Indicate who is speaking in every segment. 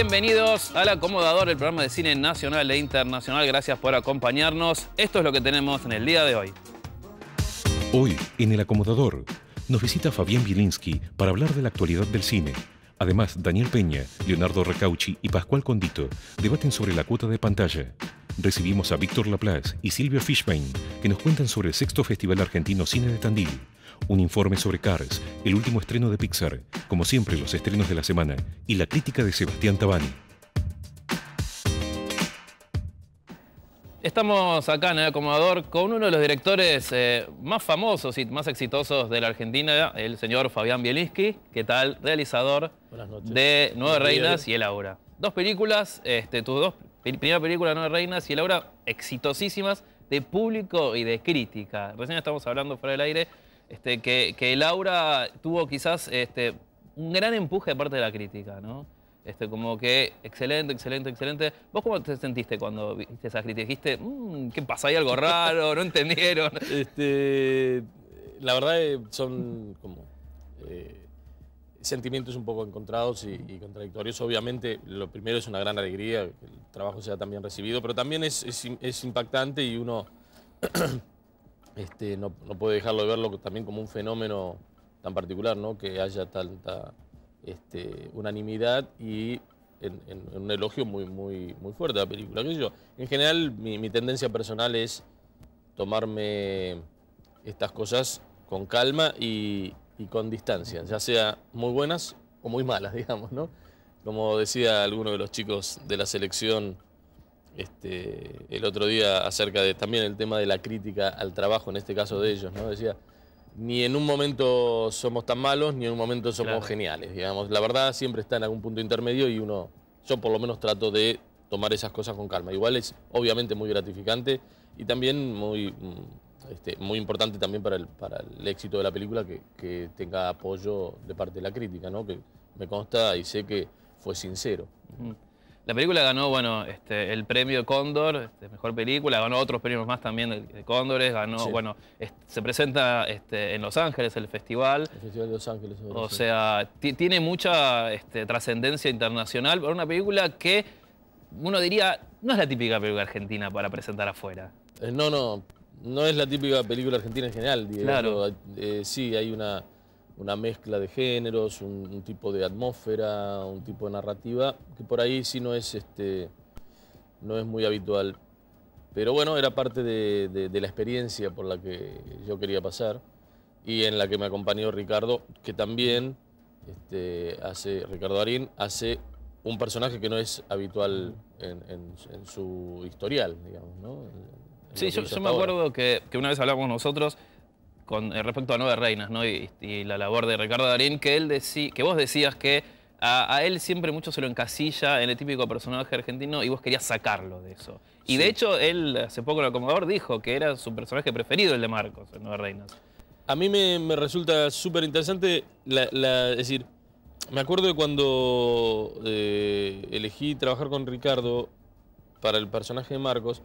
Speaker 1: Bienvenidos al Acomodador, el programa de cine nacional e internacional. Gracias por acompañarnos. Esto es lo que tenemos en el día de hoy.
Speaker 2: Hoy, en el Acomodador, nos visita Fabián Bielinski para hablar de la actualidad del cine. Además, Daniel Peña, Leonardo Recauchi y Pascual Condito debaten sobre la cuota de pantalla. Recibimos a Víctor Laplace y Silvia Fishbein, que nos cuentan sobre el sexto Festival Argentino Cine de Tandil un informe sobre Cars, el último estreno de Pixar, como siempre los estrenos de la semana, y la crítica de Sebastián Tabani.
Speaker 1: Estamos acá en el acomodador con uno de los directores eh, más famosos y más exitosos de la Argentina, el señor Fabián Bielinski, ¿Qué tal? Realizador
Speaker 3: de Nueve Reinas y El
Speaker 1: Aura. Dos películas, este, tus dos, primera película Nueve Reinas y El Aura, exitosísimas de público y de crítica. Recién estamos hablando fuera del aire este, que, que, Laura tuvo quizás este, un gran empuje de parte de la crítica, ¿no? Este, como que excelente, excelente, excelente. ¿Vos cómo te sentiste cuando viste esa crítica? Dijiste, mm, ¿qué pasa? Hay algo raro, no entendieron.
Speaker 3: Este, la verdad eh, son como eh, sentimientos un poco encontrados y, contradictorios. Obviamente, lo primero es una gran alegría que el trabajo sea tan bien recibido, pero también es impactante y uno Este, no, puede puedo dejarlo de verlo también como un fenómeno tan particular, ¿no? Que haya tanta este, unanimidad y un elogio muy, muy, muy fuerte a la película. yo? En general, mi, tendencia personal es tomarme estas cosas con calma y, y, con distancia, ya sea muy buenas o muy malas, digamos, ¿no? Como decía alguno de los chicos de la selección este, el otro día acerca de también el tema de la crítica al trabajo, en este caso de ellos, ¿no? Decía, ni en un momento somos tan malos, ni en un momento somos geniales, digamos. La verdad siempre está en algún punto intermedio y uno, yo por lo menos trato de tomar esas cosas con calma. Igual es obviamente muy gratificante y también muy, mm, este, muy importante también para el, para el éxito de la película que, que, tenga apoyo de parte de la crítica, ¿no? Que me consta y sé que fue sincero. Mm.
Speaker 1: La película ganó, bueno, este, el premio Cóndor, este, mejor película, ganó otros premios más también de, Cóndores, ganó, bueno, se presenta este, en Los Ángeles el festival. El Festival de Los Ángeles. o sea, tiene mucha trascendencia internacional para una película que uno diría, no es la típica película argentina para presentar afuera. Eh, no, no, no es la típica película
Speaker 3: argentina en general, Claro. Eh, sí, hay una una mezcla de géneros, un, tipo de atmósfera, un tipo de narrativa, que por ahí sí no es, este, no es muy habitual. Pero bueno, era parte de, la experiencia por la que yo quería pasar y en la que me acompañó Ricardo, que también este, hace, Ricardo Arín hace un personaje que no es habitual en, su historial, digamos, ¿no? sí, yo, me acuerdo
Speaker 1: que, que, una vez hablamos nosotros con eh, respecto a Nueve Reinas ¿no? y, la labor de Ricardo Darín, que, él decía que vos decías que a, él siempre mucho se lo encasilla en el típico personaje argentino y vos querías sacarlo de eso. Y de hecho, él hace poco en el acomodador dijo que era su personaje preferido, el de Marcos, en Nueve Reinas. A mí me, resulta súper interesante, es decir,
Speaker 3: me acuerdo de cuando eh, elegí trabajar con Ricardo para el personaje de Marcos,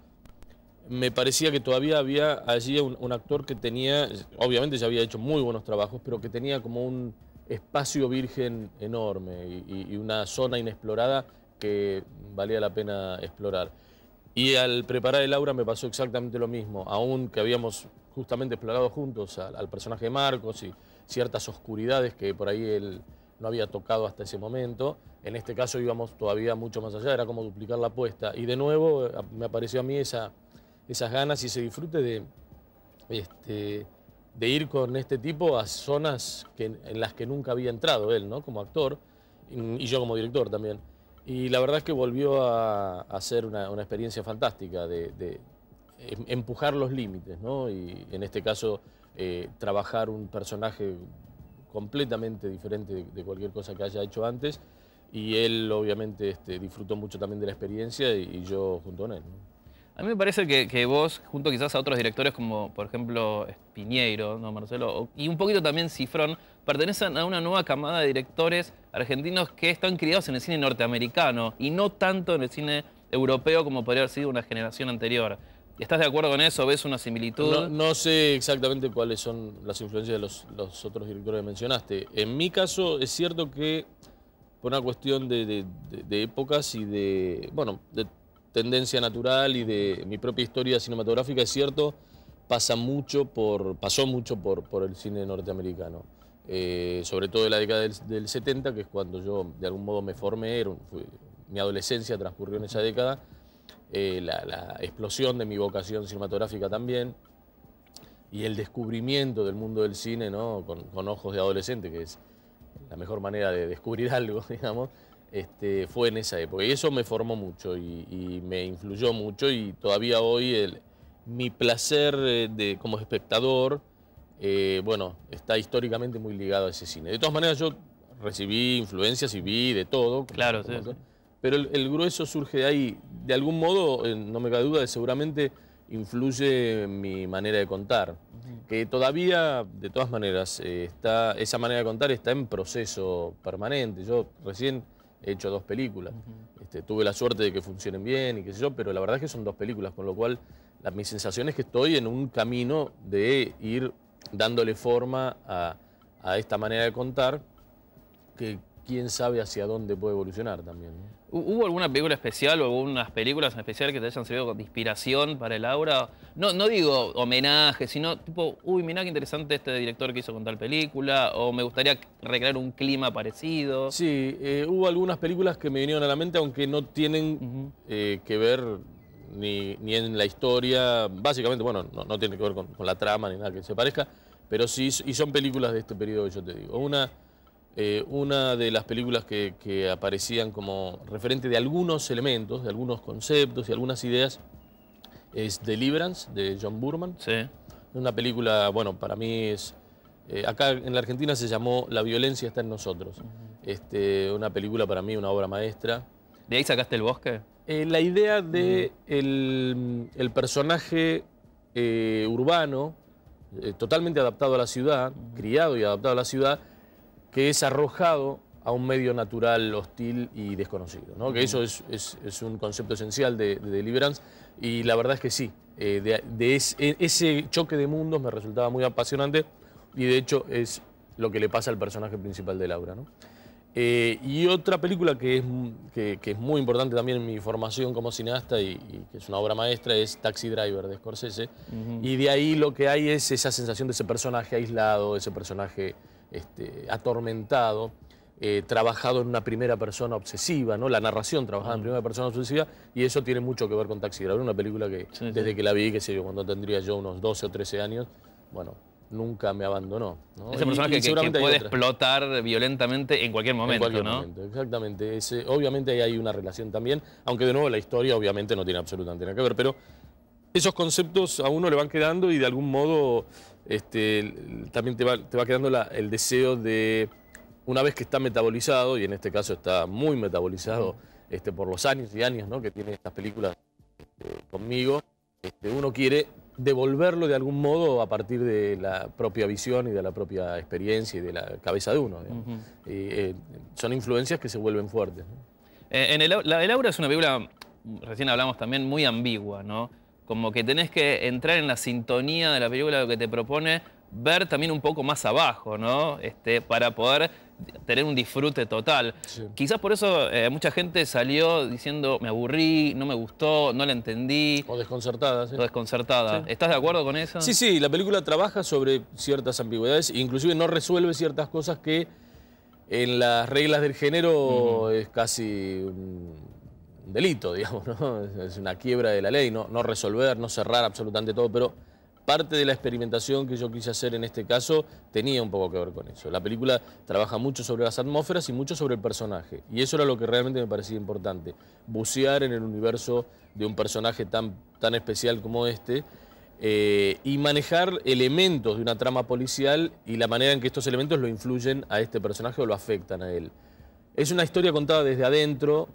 Speaker 3: me parecía que todavía había allí un, actor que tenía, obviamente ya había hecho muy buenos trabajos, pero que tenía como un espacio virgen enorme y, una zona inexplorada que valía la pena explorar. Y al preparar el aura me pasó exactamente lo mismo, aún que habíamos justamente explorado juntos al, al personaje de Marcos y ciertas oscuridades que por ahí él no había tocado hasta ese momento. En este caso íbamos todavía mucho más allá, era como duplicar la apuesta. Y de nuevo eh, me apareció a mí esa esas ganas y se disfrute de, este, de ir con este tipo a zonas en las que nunca había entrado él, ¿no? Como actor mm, y yo como director también. Y la verdad es que volvió a, a ser una, experiencia fantástica de, em, empujar los límites, ¿no? Y en este caso, eh, trabajar un personaje completamente diferente de, cualquier cosa que haya hecho antes. Y él, obviamente, este, disfrutó mucho también de la experiencia y, yo junto con él. ¿no?
Speaker 1: A mí me parece que, vos, junto quizás a otros directores como, por ejemplo, Piñeiro, ¿no, Marcelo? Y un poquito también Cifrón, pertenecen a una nueva camada de directores argentinos que están criados en el cine norteamericano y no tanto en el cine europeo como podría haber sido una generación anterior. ¿Estás de acuerdo con eso? ¿Ves una similitud?
Speaker 3: No, sé exactamente cuáles son las influencias de los, otros directores que mencionaste. En mi caso, es cierto que por una cuestión de, épocas y de, bueno, de tendencia natural y de mi propia historia cinematográfica, es cierto, pasa mucho por, pasó mucho por, por el cine norteamericano. Eh, sobre todo en la década del, 70, que es cuando yo de algún modo me formé, mi adolescencia transcurrió en esa década, eh, la, explosión de mi vocación cinematográfica también, y el descubrimiento del mundo del cine, ¿no? con, con ojos de adolescente, que es la mejor manera de descubrir algo, digamos, este, fue en esa época. Y eso me formó mucho y, me influyó mucho y todavía hoy el, mi placer eh, de, como espectador, eh, bueno, está históricamente muy ligado a ese cine. De todas maneras, yo recibí influencias y vi de todo. Claro, sí. pero el, grueso surge de ahí. De algún modo, eh, no me cabe duda, de seguramente influye mi manera de contar. Que todavía, de todas maneras, está, esa manera de contar está en proceso permanente. Yo recién he hecho dos películas. Este, tuve la suerte de que funcionen bien y qué sé yo, pero la verdad es que son dos películas, con lo cual la, mi sensación es que estoy en un camino de ir dándole forma a, esta manera de contar, que quién sabe hacia dónde puede evolucionar también.
Speaker 1: ¿Hubo alguna película especial o algunas películas en especial que te hayan servido de inspiración para el aura? No, no digo homenaje, sino tipo, uy, mirá qué interesante este director que hizo con tal película, o me gustaría recrear un clima parecido. Sí, eh, hubo algunas películas que me vinieron a la mente, aunque no tienen
Speaker 3: eh, que ver ni, en la historia, básicamente, bueno, no, no tiene que ver con, la trama ni nada que se parezca, pero sí, y son películas de este periodo que yo te digo. Una eh, una de las películas que, aparecían como referente de algunos elementos, de algunos conceptos y algunas ideas, es Deliverance, de John Burman. Sí. Una película, bueno, para mí es... Eh, acá en la Argentina se llamó La violencia está en nosotros. Este, una película para mí, una obra maestra. ¿De ahí sacaste el bosque? Eh, la idea de mm. el, personaje urbano, totalmente adaptado a la ciudad, criado y adaptado a la ciudad, que es arrojado a un medio natural hostil y desconocido. ¿no? Que eso es, es, un concepto esencial de, de, Deliverance y la verdad es que sí, eh, de, e, ese choque de mundos me resultaba muy apasionante y de hecho es lo que le pasa al personaje principal de Laura. ¿no? Eh, y otra película que es, que, que, es muy importante también en mi formación como cineasta y, que es una obra maestra es Taxi Driver de Scorsese. Y de ahí lo que hay es esa sensación de ese personaje aislado, ese personaje este, atormentado, eh, trabajado en una primera persona obsesiva, ¿no? La narración trabajada en mm. primera persona obsesiva, y eso tiene mucho que ver con Taxi Driver, una película que desde que la vi, que sé yo, cuando tendría yo unos 12 o 13 años,
Speaker 1: bueno, nunca me abandonó.
Speaker 3: Ese personaje que, puede
Speaker 1: explotar violentamente en cualquier momento,
Speaker 3: exactamente. obviamente ahí hay una relación también, aunque de nuevo la historia obviamente no tiene absolutamente nada que ver, pero esos conceptos a uno le van quedando y de algún modo este, también te va, te quedando el deseo de, una vez que está metabolizado, y en este caso está muy metabolizado este, por los años y años que tiene estas películas este, conmigo, uno quiere devolverlo de algún modo a partir de la propia visión y de la propia experiencia y de la cabeza de uno. Eh,
Speaker 1: son influencias que se vuelven fuertes. Eh, en el, la, el Aura es una película, recién hablamos también, muy ambigua, ¿no? como que tenés que entrar en la sintonía de la película, lo que te propone, ver también un poco más abajo, ¿no? Este, para poder tener un disfrute total. Quizás por eso eh, mucha gente salió diciendo, me aburrí, no me gustó, no la entendí. O desconcertada, sí. O desconcertada. ¿Estás de acuerdo con eso? Sí, sí, la película
Speaker 3: trabaja sobre ciertas ambigüedades, inclusive no resuelve ciertas cosas que en las reglas del género es casi un delito, digamos, ¿no? Es una quiebra de la ley, no, no resolver, no cerrar absolutamente todo, pero parte de la experimentación que yo quise hacer en este caso tenía un poco que ver con eso. La película trabaja mucho sobre las atmósferas y mucho sobre el personaje. Y eso era lo que realmente me parecía importante, bucear en el universo de un personaje tan, tan especial como este eh, y manejar elementos de una trama policial y la manera en que estos elementos lo influyen a este personaje o lo afectan a él. Es una historia contada desde adentro,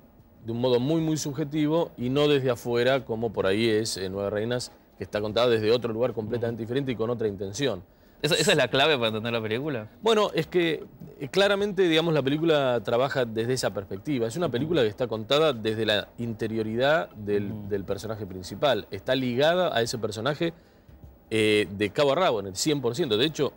Speaker 3: de un modo muy, muy subjetivo y no desde afuera, como por ahí es en eh, Nueve Reinas, que está contada desde otro lugar completamente diferente y con otra
Speaker 1: intención. ¿Esa, es la clave para
Speaker 3: entender la película? Bueno, es que eh, claramente, digamos, la película trabaja desde esa perspectiva. Es una película que está contada desde la interioridad del, personaje principal. Está ligada a ese personaje eh, de cabo a rabo, en el 100%. De hecho,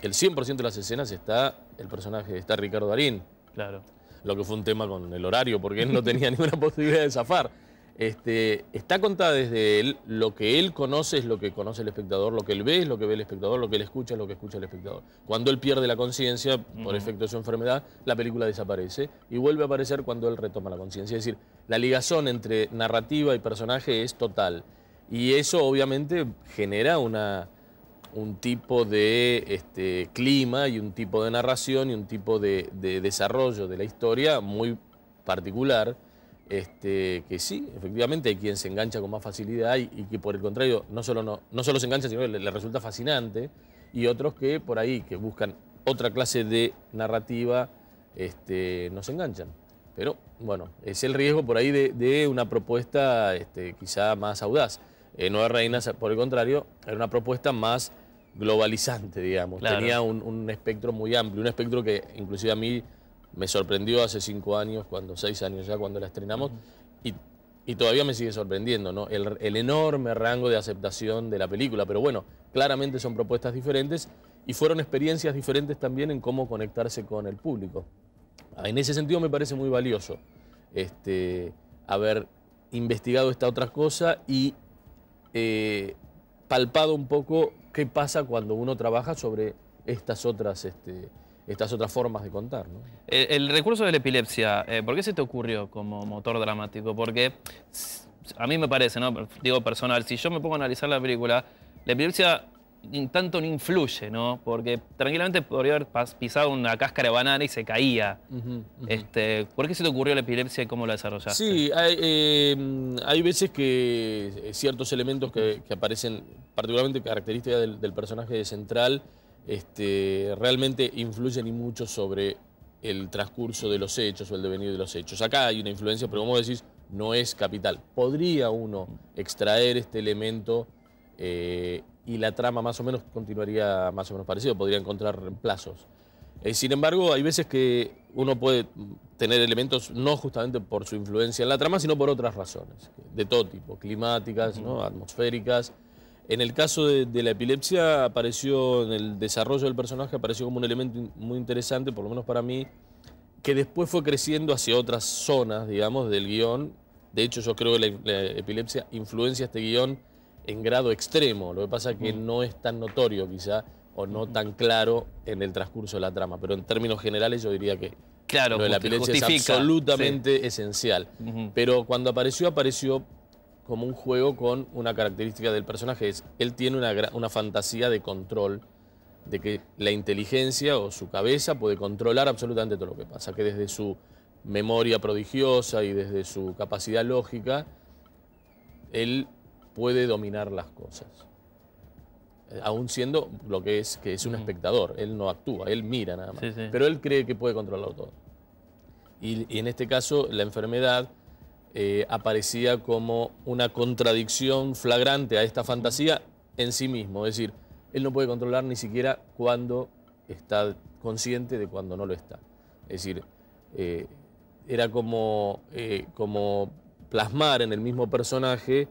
Speaker 3: el 100% de las escenas está el personaje, está Ricardo Darín. Claro lo que fue un tema con el horario, porque él no tenía ninguna posibilidad de zafar. Este, está contada desde él, lo que él conoce es lo que conoce el espectador, lo que él ve es lo que ve el espectador, lo que él escucha es lo que escucha el espectador. Cuando él pierde la conciencia por efecto de su enfermedad, la película desaparece y vuelve a aparecer cuando él retoma la conciencia. Es decir, la ligazón entre narrativa y personaje es total. Y eso obviamente genera una, un tipo de este, clima y un tipo de narración y un tipo de, desarrollo de la historia muy particular, este, que sí, efectivamente hay quien se engancha con más facilidad y, que por el contrario no solo, no, no solo se engancha, sino que le, resulta fascinante, y otros que por ahí, que buscan otra clase de narrativa, este, no se enganchan. Pero bueno, es el riesgo por ahí de, una propuesta quizá más audaz. No eh, Nueva Reina por el contrario, era una propuesta más globalizante, digamos. Tenía un, espectro muy amplio, un espectro que inclusive a mí me sorprendió hace cinco años, cuando seis años ya, cuando la estrenamos, y, todavía me sigue sorprendiendo, ¿no? El, enorme rango de aceptación de la película, pero bueno, claramente son propuestas diferentes y fueron experiencias diferentes también en cómo conectarse con el público. En ese sentido me parece muy valioso este, haber investigado esta otra cosa y eh, palpado un poco qué pasa cuando uno trabaja sobre estas otras, este, estas otras formas de contar.
Speaker 1: El, recurso de la epilepsia, eh, ¿por qué se te ocurrió como motor dramático? Porque a mí me parece, digo personal, si yo me pongo a analizar la película, la epilepsia tanto no influye, ¿no? Porque tranquilamente podría haber pisado una cáscara de banana y se caía. Este, ¿Por qué se te ocurrió la epilepsia y cómo la desarrollaste?
Speaker 3: Sí, hay, eh, veces que eh, ciertos elementos que, aparecen, particularmente características del, personaje Central, este, realmente influyen y mucho sobre el transcurso de los hechos o el devenir de los hechos. Acá hay una influencia, pero como decís, no es capital. Podría uno mm. extraer este elemento eh, y la trama más o menos continuaría más o menos parecido, podría encontrar reemplazos. Eh, sin embargo, hay veces que uno puede tener elementos no justamente por su influencia en la trama, sino por otras razones, de todo tipo, climáticas, ¿no? atmosféricas. En el caso de, la epilepsia apareció, en el desarrollo del personaje apareció como un elemento muy interesante, por lo menos para mí, que después fue creciendo hacia otras zonas, digamos, del guión. De hecho, yo creo que la, la epilepsia influencia este guión en grado extremo. Lo que pasa es que mm. no es tan notorio quizá o no tan claro en el transcurso de la trama. Pero en términos generales yo diría que lo de la violencia es absolutamente esencial. Pero cuando apareció, apareció como un juego con una característica del personaje. Es, él tiene una, una fantasía de control, de que la inteligencia o su cabeza puede controlar absolutamente todo lo que pasa. Que desde su memoria prodigiosa y desde su capacidad lógica, él puede dominar las cosas. Eh, aún siendo lo que es, que es un espectador, él no actúa, él mira nada más. Pero él cree que puede controlar todo. Y, en este caso, la enfermedad eh, aparecía como una contradicción flagrante a esta fantasía en sí mismo. Es decir, él no puede controlar ni siquiera cuando está consciente de cuando no lo está. Es decir, eh, era como, como plasmar en el mismo personaje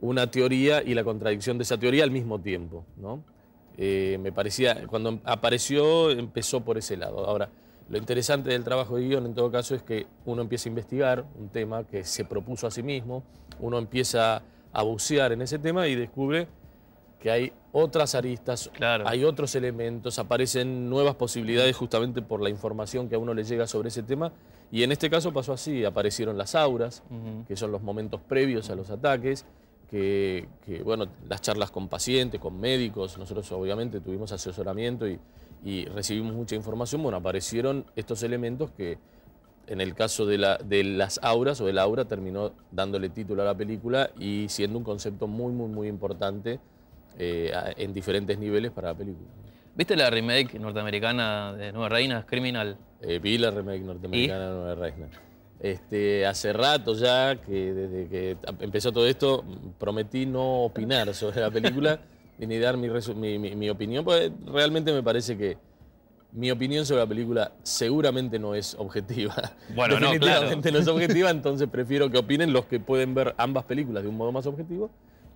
Speaker 3: una teoría y la contradicción de esa teoría al mismo tiempo. ¿no? Eh, me parecía, cuando apareció, empezó por ese lado. Ahora, lo interesante del trabajo de guión, en todo caso, es que uno empieza a investigar un tema que se propuso a sí mismo, uno empieza a bucear en ese tema y descubre que hay otras aristas, hay otros elementos, aparecen nuevas posibilidades justamente por la información que a uno le llega sobre ese tema. Y en este caso pasó así, aparecieron las auras, que son los momentos previos a los ataques, que, bueno, las charlas con pacientes, con médicos, nosotros obviamente tuvimos asesoramiento y, recibimos mucha información, bueno, aparecieron estos elementos que en el caso de, las auras o el aura terminó dándole título a la película y siendo un concepto muy, muy, muy importante eh, en diferentes niveles para
Speaker 1: la película. ¿Viste la remake norteamericana de Nueva Reina, Criminal? Eh, vi la remake norteamericana
Speaker 3: de Nueva Reina. Este, hace rato ya, que desde que empezó todo esto, prometí no opinar sobre la película y ni dar mi, mi, opinión, porque realmente me parece que mi opinión sobre la película seguramente no es objetiva. Bueno, Definitivamente no, claro. no es objetiva, entonces prefiero que opinen los que pueden ver ambas películas de un modo más objetivo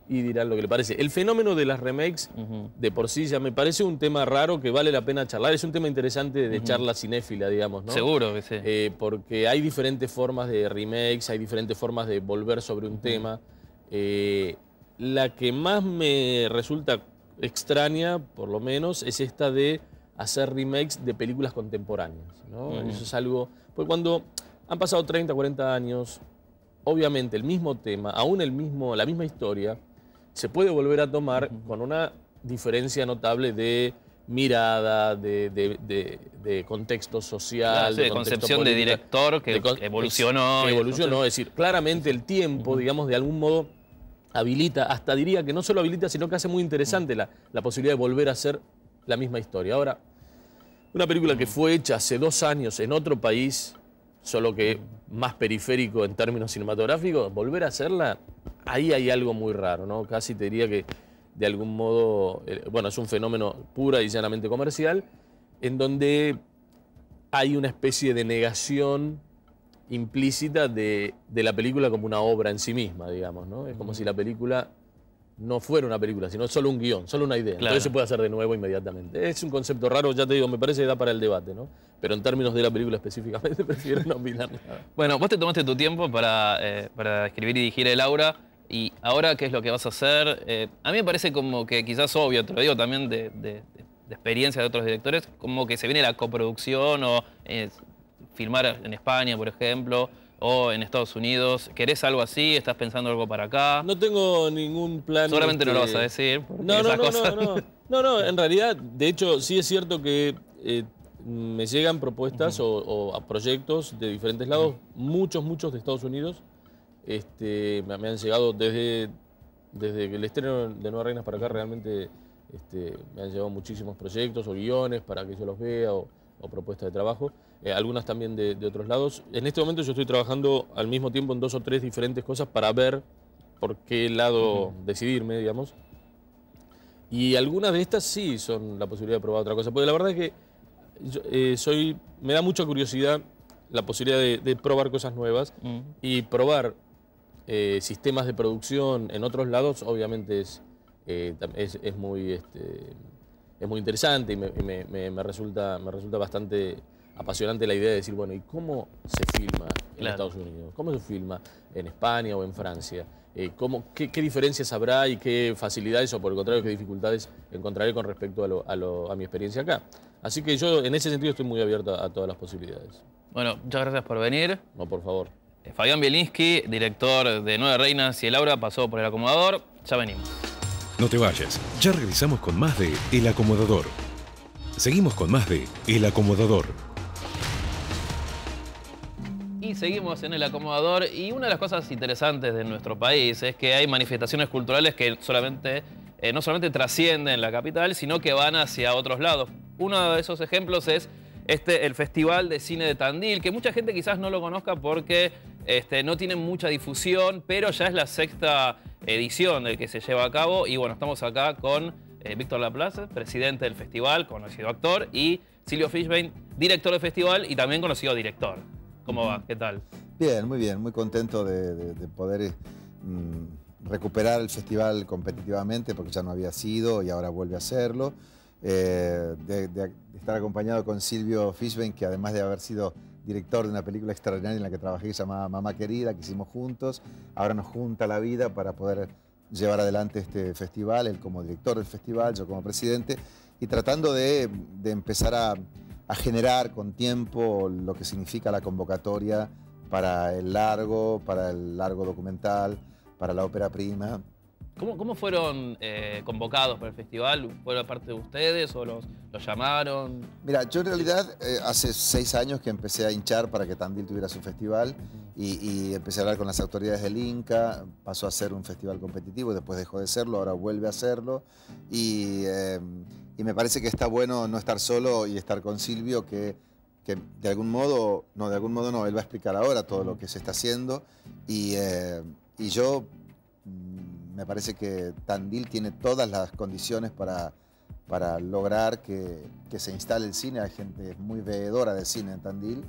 Speaker 3: y dirán lo que le parece. El fenómeno de las remakes de por sí ya me parece un tema raro que vale la pena charlar. Es un tema interesante de charla cinéfila, digamos, ¿no? Seguro que sí. Eh, porque hay diferentes formas de remakes, hay diferentes formas de volver sobre un tema. Eh, la que más me resulta extraña, por lo menos, es esta de hacer remakes de películas contemporáneas, Eso es algo... Porque cuando han pasado 30, 40 años, obviamente el mismo tema, aún el mismo, la misma historia se puede volver a tomar con una diferencia notable de mirada, de, contexto social. de, concepción de
Speaker 1: director que evolucionó. evolucionó, es
Speaker 3: decir, claramente el tiempo, digamos, de algún modo habilita, hasta diría que no solo habilita, sino que hace muy interesante la, la posibilidad de volver a hacer la misma historia. Ahora, una película que fue hecha hace dos años en otro país, solo que más periférico en términos cinematográficos, volver a hacerla, ahí hay algo muy raro, ¿no? Casi te diría que de algún modo, eh, bueno, es un fenómeno pura y llanamente comercial, en donde hay una especie de negación implícita de, la película como una obra en sí misma, digamos, ¿no? Es como si la película no fuera una película, sino solo un guión, solo una idea. Entonces se puede hacer de nuevo inmediatamente. Es un concepto raro, ya te digo, me parece que da para el debate, ¿no? Pero en términos de la película específicamente, prefiero no opinar
Speaker 1: Bueno, vos te tomaste tu tiempo para, eh, escribir y dirigir el aura. Y ahora, ¿qué es lo que vas a hacer? Eh, a mí me parece como que quizás obvio, te lo digo también de, experiencia de otros directores, como que se viene la coproducción o eh, filmar en España, por ejemplo o en Estados Unidos. ¿Querés algo así? ¿Estás pensando algo para acá?
Speaker 3: No tengo ningún plan. Seguramente no lo vas a este, decir. No, no, no, no, no, no. en realidad, de hecho, sí es cierto que me llegan propuestas o, proyectos de diferentes lados, muchos, muchos de Estados Unidos. Este, me, han llegado desde, desde el estreno de Nueva Reina para acá, realmente este, me han llegado muchísimos proyectos o guiones para que yo los vea o, propuestas de trabajo, eh, algunas también de, otros lados. En este momento yo estoy trabajando al mismo tiempo en dos o tres diferentes cosas para ver por qué lado decidirme, digamos. Y algunas de estas sí son la posibilidad de probar otra cosa, porque la verdad es que eh, soy, me da mucha curiosidad la posibilidad de, probar cosas nuevas mm. y probar eh, sistemas de producción en otros lados, obviamente es, eh, es, muy, este, es muy interesante y me resulta, me resulta bastante apasionante la idea de decir, bueno, ¿y cómo se filma en Estados Unidos? ¿Cómo se filma en España o en Francia? Eh, qué, diferencias habrá y qué facilidades o por el contrario qué dificultades encontraré con respecto a, mi experiencia acá? Así que yo en ese sentido estoy muy abierto a, todas las posibilidades.
Speaker 1: Bueno, muchas gracias por venir. No, por favor. Eh, Fabián Bielinski, director de Nueve Reinas y El Aura, pasó por el acomodador. Ya venimos.
Speaker 2: No te vayas, ya regresamos con más de El Acomodador. Seguimos con más de El Acomodador.
Speaker 1: Y seguimos en el acomodador y una de las cosas interesantes de nuestro país es que hay manifestaciones culturales que solamente, eh, no solamente trascienden la capital, sino que van hacia otros lados. Uno de esos ejemplos es este, el Festival de Cine de Tandil, que mucha gente quizás no lo conozca porque este, no tiene mucha difusión, pero ya es la sexta edición del que se lleva a cabo. Y bueno, estamos acá con eh, Víctor Laplace, presidente del festival, conocido actor, y Silvio Fishbein, director del festival y también conocido director. ¿Cómo va? ¿Qué tal?
Speaker 4: Bien, muy bien, muy contento de, poder mm, recuperar el festival competitivamente porque ya no había sido y ahora vuelve a serlo. Eh, de, estar acompañado con Silvio Fishben, que además de haber sido director de una película extraordinaria en la que trabajé llamada Mamá Querida, que hicimos juntos, ahora nos junta la vida para poder llevar adelante este festival, él como director del festival, yo como presidente, y tratando de empezar a a generar con tiempo lo que significa la convocatoria para el largo, para el largo documental, para la ópera prima,
Speaker 1: ¿Cómo, fueron eh, convocados para el festival? ¿Fueron parte de ustedes o los, los llamaron?
Speaker 4: Mira, yo en realidad eh, hace seis años que empecé a hinchar para que Tandil tuviera su festival y, empecé a hablar con las autoridades del Inca, pasó a ser un festival competitivo, después dejó de serlo, ahora vuelve a serlo eh, y, me parece que está bueno no estar solo y estar con Silvio que de algún modo, no, de algún modo no, él va a explicar ahora todo lo que se está haciendo y, y yo mm, me parece que Tandil tiene todas las condiciones para, lograr que, se instale el cine. Hay gente muy veedora del cine en Tandil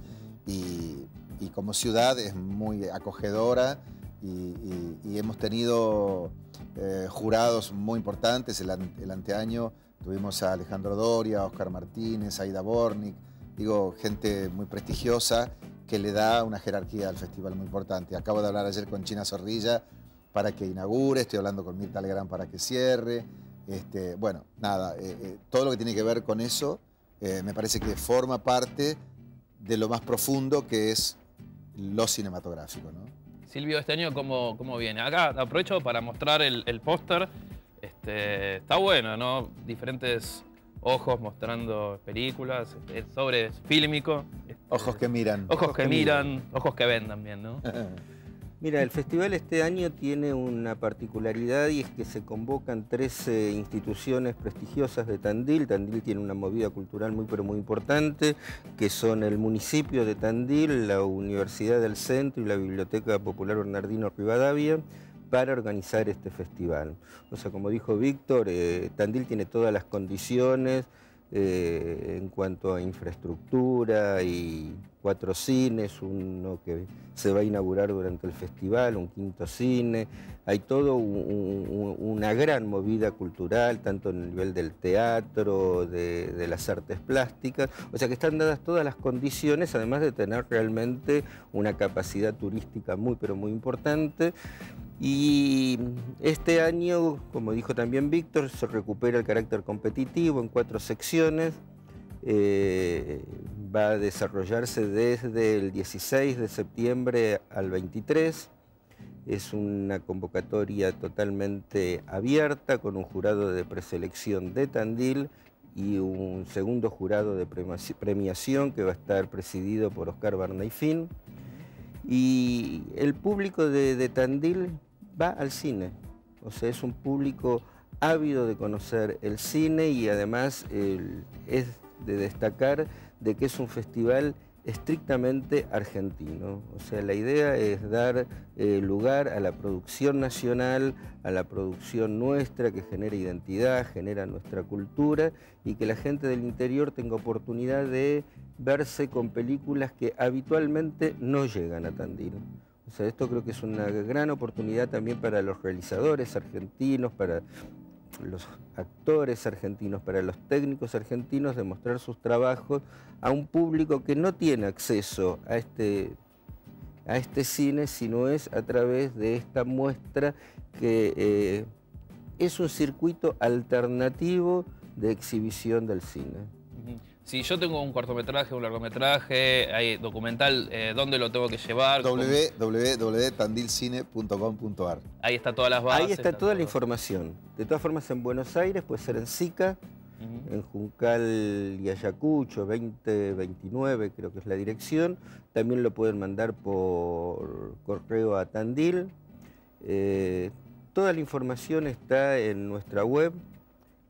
Speaker 4: y, como ciudad es muy acogedora y, hemos tenido eh, jurados muy importantes. El, el, anteaño tuvimos a Alejandro Doria, a Oscar Martínez, a Aida Bornik, digo, gente muy prestigiosa que le da una jerarquía al festival muy importante. Acabo de hablar ayer con China Zorrilla, para que inaugure, estoy hablando con Mirta Legrand para que cierre. Este, bueno, nada, eh, eh, todo lo que tiene que ver con eso eh, me parece que forma parte de lo más profundo que es lo cinematográfico.
Speaker 1: Silvio, este año, ¿cómo, cómo viene? Acá aprovecho para mostrar el, póster. Este, está bueno, ¿no? Diferentes ojos mostrando películas, este, sobre fílmico.
Speaker 5: ojos que miran. Ojos, que, miran,
Speaker 1: ojos que ven también, ¿no?
Speaker 5: Mira, el festival este año tiene una particularidad y es que se convocan 13 eh, instituciones prestigiosas de Tandil. Tandil tiene una movida cultural muy pero muy importante, que son el municipio de Tandil, la Universidad del Centro y la Biblioteca Popular Bernardino Rivadavia para organizar este festival. O sea, como dijo Víctor, eh, Tandil tiene todas las condiciones, eh, en cuanto a infraestructura y cuatro cines, uno que se va a inaugurar durante el festival, un quinto cine. Hay toda una gran movida cultural, tanto en el nivel del teatro, de, de, las artes plásticas. O sea que están dadas todas las condiciones, además de tener realmente una capacidad turística muy, pero muy importante. Y este año, como dijo también Víctor, se recupera el carácter competitivo en cuatro secciones. Eh, va a desarrollarse desde el 16 de septiembre al 23. Es una convocatoria totalmente abierta con un jurado de preselección de Tandil y un segundo jurado de premiación que va a estar presidido por Oscar Barnaifin. Y el público de Tandil va al cine. O sea, es un público ávido de conocer el cine y además es de destacar de que es un festival estrictamente argentino. O sea, la idea es dar eh, lugar a la producción nacional, a la producción nuestra que genera identidad, genera nuestra cultura y que la gente del interior tenga oportunidad de verse con películas que habitualmente no llegan a Tandil esto creo que es una gran oportunidad también para los realizadores argentinos, para los actores argentinos, para los técnicos argentinos, de mostrar sus trabajos a un público que no tiene acceso a este, a este cine, sino es a través de esta muestra que eh, es un circuito alternativo de exhibición del cine
Speaker 1: si yo tengo un cortometraje, un largometraje, hay documental, eh, ¿dónde lo tengo que llevar?
Speaker 5: www.tandilcine.com.ar
Speaker 1: Ahí está todas las bases. Ahí está, toda
Speaker 5: la información. De todas formas, en Buenos Aires, puede ser en SICA, en Juncal y Ayacucho, 2029 creo que es la dirección. También lo pueden mandar por correo a Tandil. Eh, toda la información está en nuestra web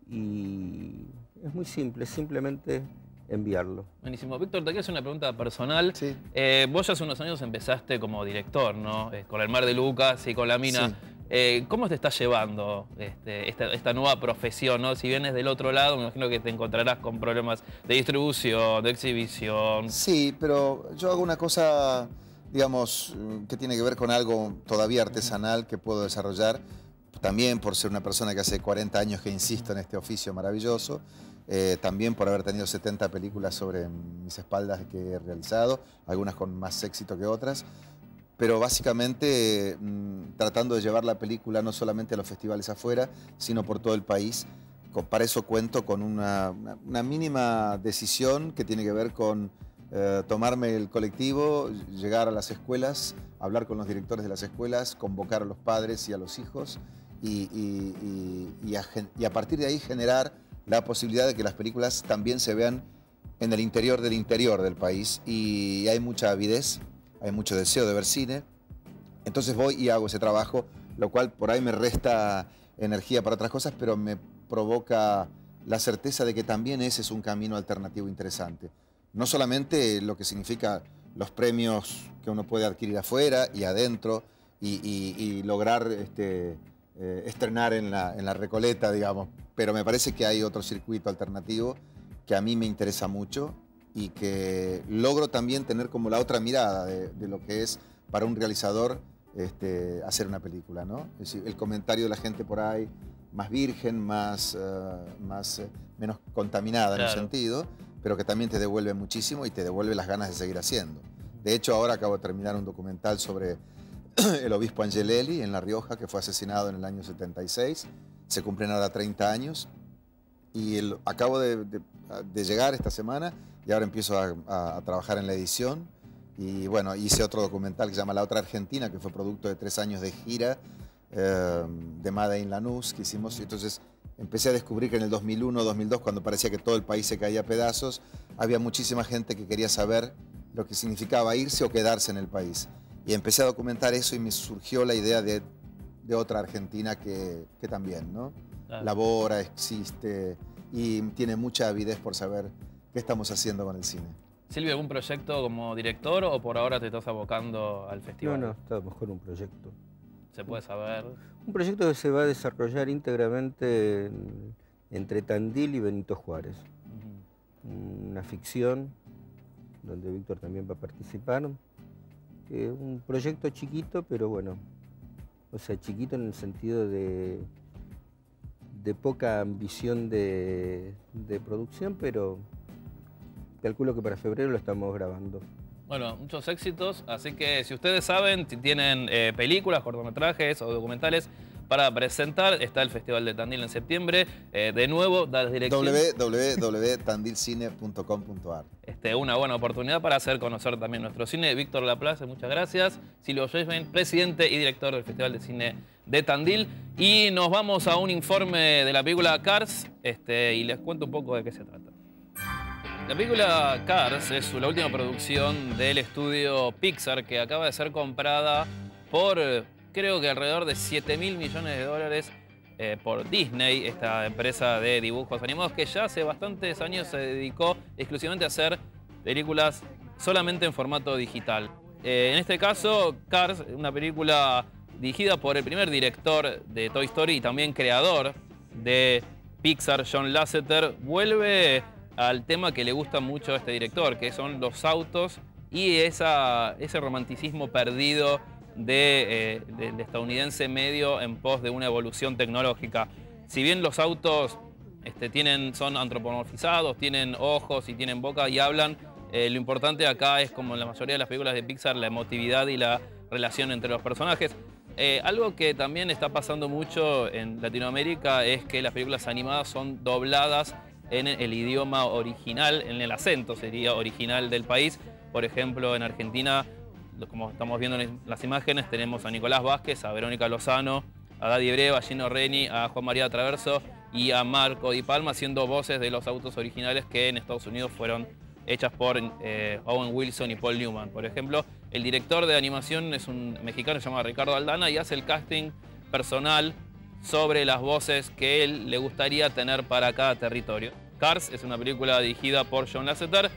Speaker 5: y es muy simple, simplemente enviarlo.
Speaker 1: Buenísimo. Víctor, te quiero hacer una pregunta personal. Sí. Eh, vos hace unos años empezaste como director, ¿no? Eh, con El Mar de Lucas y con La Mina. Eh, ¿Cómo te está llevando este, esta, esta, nueva profesión? ¿no? Si vienes del otro lado, me imagino que te encontrarás con problemas de distribución, de exhibición.
Speaker 4: Sí, pero yo hago una cosa, digamos, que tiene que ver con algo todavía artesanal que puedo desarrollar, también por ser una persona que hace 40 años que insisto en este oficio maravilloso. Eh, también por haber tenido 70 películas sobre mis espaldas que he realizado, algunas con más éxito que otras, pero básicamente mm, tratando de llevar la película no solamente a los festivales afuera, sino por todo el país. para eso cuento con una, mínima decisión que tiene que ver con eh, tomarme el colectivo, llegar a las escuelas, hablar con los directores de las escuelas, convocar a los padres y a los hijos y, y, a partir de ahí generar la posibilidad de que las películas también se vean en el interior del interior del país y hay mucha avidez, hay mucho deseo de ver cine. Entonces voy y hago ese trabajo, lo cual por ahí me resta energía para otras cosas, pero me provoca la certeza de que también ese es un camino alternativo interesante. No solamente lo que significa los premios que uno puede adquirir afuera y adentro y, lograr este, eh, estrenar en la, en la Recoleta, digamos. Pero me parece que hay otro circuito alternativo que a mí me interesa mucho y que logro también tener como la otra mirada de, lo que es para un realizador este, hacer una película, ¿no? Es decir, el comentario de la gente por ahí, más virgen, más, eh, más eh, menos contaminada en un sentido, pero que también te devuelve muchísimo y te devuelve las ganas de seguir haciendo. De hecho, ahora acabo de terminar un documental sobre el obispo Angelelli en La Rioja, que fue asesinado en el año 76. Se cumplen ahora 30 años. Y acabo de, llegar esta semana y ahora empiezo a, trabajar en la edición. Y bueno, hice otro documental que se llama La Otra Argentina, que fue producto de tres años de gira eh, de Made in Lanús que hicimos. y Entonces empecé a descubrir que en el 2001, 2002, cuando parecía que todo el país se caía a pedazos, había muchísima gente que quería saber lo que significaba irse o quedarse en el país. Y empecé a documentar eso y me surgió la idea de, de otra Argentina que, que también, ¿no? Labora, existe y tiene mucha avidez por saber qué estamos haciendo con el cine.
Speaker 1: Silvio, ¿algún proyecto como director o por ahora te estás abocando al festival? No, no,
Speaker 5: estamos mejor un proyecto.
Speaker 1: ¿Se puede saber?
Speaker 5: Un proyecto que se va a desarrollar íntegramente entre Tandil y Benito Juárez. Una ficción donde Víctor también va a participar, un proyecto chiquito, pero bueno, o sea, chiquito en el sentido de, de poca ambición de, producción, pero calculo que para febrero lo estamos grabando.
Speaker 1: Bueno, muchos éxitos, así que si ustedes saben, si tienen eh, películas, cortometrajes o documentales para presentar. Está el Festival de Tandil en septiembre. Eh, de nuevo, da las
Speaker 4: www.tandilcine.com.ar
Speaker 1: este, Una buena oportunidad para hacer conocer también nuestro cine. Víctor Laplace, muchas gracias. Silvio Yesben, presidente y director del Festival de Cine de Tandil. Y nos vamos a un informe de la película Cars este, y les cuento un poco de qué se trata. La película Cars es la última producción del estudio Pixar que acaba de ser comprada por creo que alrededor de 7 mil millones de dólares eh, por Disney, esta empresa de dibujos animados que ya hace bastantes años se dedicó exclusivamente a hacer películas solamente en formato digital. Eh, en este caso, Cars, una película dirigida por el primer director de Toy Story y también creador de Pixar, John Lasseter, vuelve al tema que le gusta mucho a este director, que son los autos y ese romanticismo perdido del eh, estadounidense medio en pos de una evolución tecnológica. Si bien los autos este, tienen, son antropomorfizados, tienen ojos y tienen boca y hablan, eh, lo importante acá es, como en la mayoría de las películas de Pixar, la emotividad y la relación entre los personajes. Eh, algo que también está pasando mucho en Latinoamérica es que las películas animadas son dobladas en el idioma original, en el acento sería original del país. Por ejemplo, en Argentina como estamos viendo en las imágenes, tenemos a Nicolás Vázquez, a Verónica Lozano, a Daddy Breva, a Gino Reni, a Juan María Traverso y a Marco Di Palma, siendo voces de los autos originales que en Estados Unidos fueron hechas por eh, Owen Wilson y Paul Newman. Por ejemplo, el director de animación es un mexicano, llamado Ricardo Aldana, y hace el casting personal sobre las voces que él le gustaría tener para cada territorio. Cars es una película dirigida por John Lasseter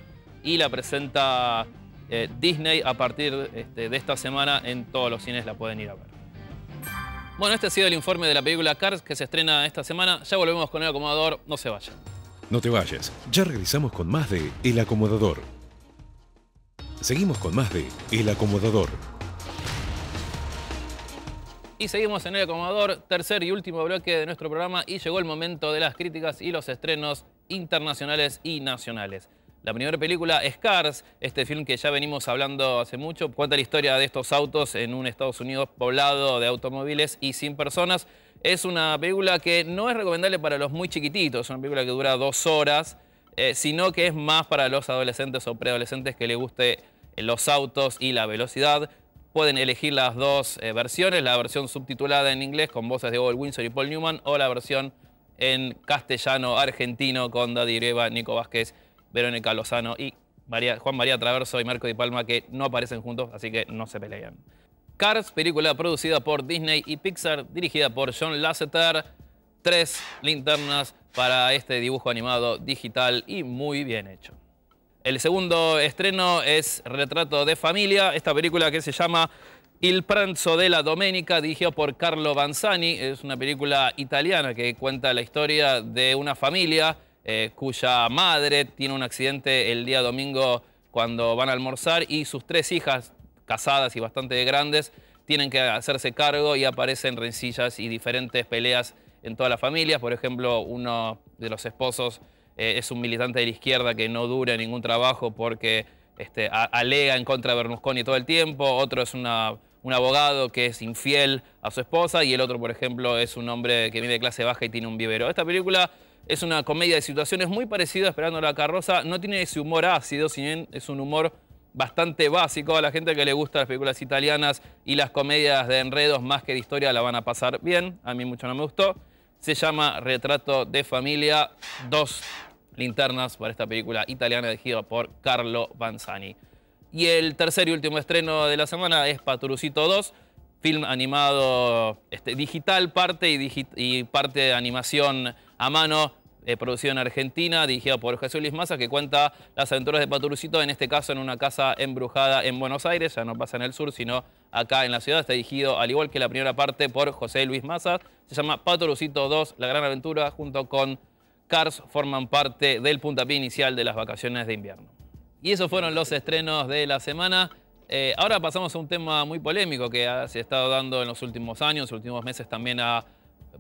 Speaker 1: y la presenta eh, Disney a partir este, de esta semana en todos los cines la pueden ir a ver. Bueno, este ha sido el informe de la película Cars que se estrena esta semana. Ya volvemos con El Acomodador, no se vayan.
Speaker 2: No te vayas, ya regresamos con más de El Acomodador. Seguimos con más de El Acomodador.
Speaker 1: Y seguimos en El Acomodador, tercer y último bloque de nuestro programa y llegó el momento de las críticas y los estrenos internacionales y nacionales. La primera película, Scars, este film que ya venimos hablando hace mucho, cuenta la historia de estos autos en un Estados Unidos poblado de automóviles y sin personas. Es una película que no es recomendable para los muy chiquititos, es una película que dura dos horas, eh, sino que es más para los adolescentes o preadolescentes que les guste eh, los autos y la velocidad. Pueden elegir las dos eh, versiones, la versión subtitulada en inglés con voces de Owen Windsor y Paul Newman o la versión en castellano argentino con Daddy y Nico Vázquez Verónica Lozano y Juan María Traverso y Marco Di Palma, que no aparecen juntos, así que no se pelean. Cars, película producida por Disney y Pixar, dirigida por John Lasseter. Tres linternas para este dibujo animado digital y muy bien hecho. El segundo estreno es Retrato de Familia, esta película que se llama Il pranzo della domenica, dirigida por Carlo Banzani. Es una película italiana que cuenta la historia de una familia eh, cuya madre tiene un accidente el día domingo cuando van a almorzar y sus tres hijas, casadas y bastante grandes, tienen que hacerse cargo y aparecen rencillas y diferentes peleas en todas las familias. Por ejemplo, uno de los esposos eh, es un militante de la izquierda que no dura ningún trabajo porque este, alega en contra de Berlusconi todo el tiempo. Otro es un abogado que es infiel a su esposa y el otro, por ejemplo, es un hombre que vive de clase baja y tiene un vivero. Esta película es una comedia de situaciones muy parecida a Esperando la carroza. No tiene ese humor ácido, sino es un humor bastante básico. A la gente que le gusta las películas italianas y las comedias de enredos más que de historia la van a pasar bien. A mí mucho no me gustó. Se llama Retrato de Familia. Dos linternas para esta película italiana dirigida por Carlo Banzani. Y el tercer y último estreno de la semana es Paturucito 2, film animado este, digital, parte y, y parte de animación a mano, eh, producido en Argentina, dirigido por José Luis Massa, que cuenta las aventuras de Paturucito, en este caso en una casa embrujada en Buenos Aires, ya no pasa en el sur, sino acá en la ciudad. Está dirigido, al igual que la primera parte, por José Luis Massa. Se llama Paturucito 2, La Gran Aventura, junto con Cars, forman parte del puntapié inicial de las vacaciones de invierno. Y esos fueron los estrenos de la semana. Eh, ahora pasamos a un tema muy polémico que se ha estado dando en los últimos años, los últimos meses también a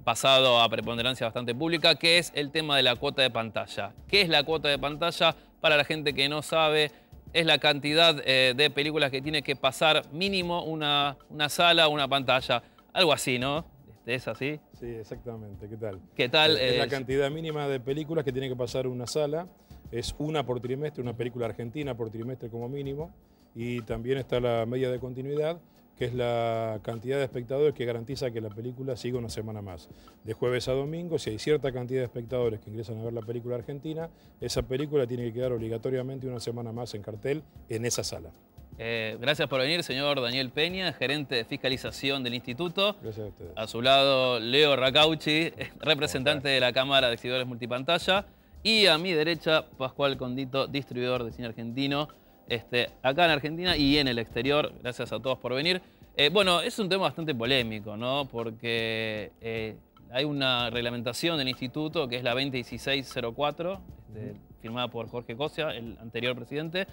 Speaker 1: pasado a preponderancia bastante pública, que es el tema de la cuota de pantalla. ¿Qué es la cuota de pantalla? Para la gente que no sabe, es la cantidad eh, de películas que tiene que pasar mínimo una, sala una pantalla. Algo así, ¿no? Este, ¿Es
Speaker 6: así? Sí, exactamente. ¿Qué tal? ¿Qué tal? es la eh, cantidad mínima de películas que tiene que pasar una sala. Es una por trimestre, una película argentina por trimestre como mínimo. Y también está la media de continuidad, que es la cantidad de espectadores que garantiza que la película siga una semana más. De jueves a domingo, si hay cierta cantidad de espectadores que ingresan a ver la película argentina, esa película tiene que quedar obligatoriamente una semana más en cartel en esa sala.
Speaker 1: Eh, gracias por venir, señor Daniel Peña, gerente de fiscalización del instituto. Gracias a ustedes. A su lado, Leo Racauchi, eh, representante de la Cámara de Exhibidores Multipantalla. Y a mi derecha, Pascual Condito, distribuidor de cine argentino. Este, acá en Argentina y en el exterior. Gracias a todos por venir. Eh, bueno, es un tema bastante polémico, ¿no? Porque eh, hay una reglamentación del instituto que es la 201604, este, firmada por Jorge Cosia, el anterior presidente,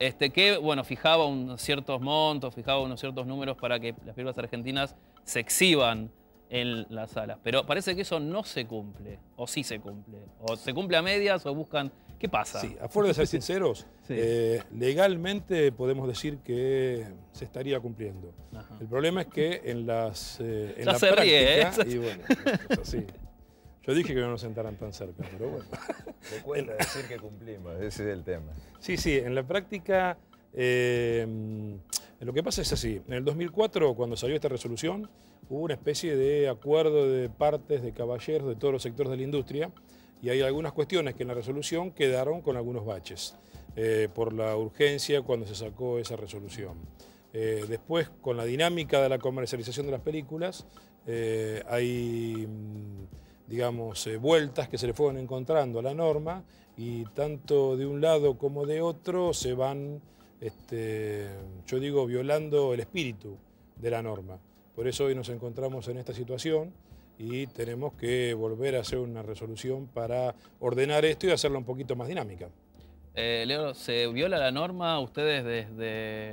Speaker 1: este, que bueno, fijaba unos ciertos montos, fijaba unos ciertos números para que las firmas argentinas se exhiban en las salas. Pero parece que eso no se cumple, o sí se cumple, o se cumple a medias, o buscan... ¿Qué pasa? Sí, a de ser sinceros,
Speaker 6: eh, legalmente podemos decir que se estaría cumpliendo. El problema es que en las... Eh, se ríe, ¿eh? Y bueno, Yo dije que no nos sentaran tan cerca, pero bueno.
Speaker 7: decir que cumplimos, ese es el tema.
Speaker 6: Sí, sí, en la práctica... Eh, lo que pasa es así, en el 2004, cuando salió esta resolución, hubo una especie de acuerdo de partes, de caballeros, de todos los sectores de la industria, y hay algunas cuestiones que en la resolución quedaron con algunos baches, eh, por la urgencia cuando se sacó esa resolución. Eh, después, con la dinámica de la comercialización de las películas, eh, hay, mm, digamos, vueltas que se le fueron encontrando a la norma y tanto de un lado como de otro se van, este, yo digo, violando el espíritu de la norma. Por eso hoy nos encontramos en esta situación y tenemos que volver a hacer una resolución para ordenar esto y hacerlo un poquito más dinámica.
Speaker 1: Eh, Leo, ¿se viola la norma? ¿Ustedes desde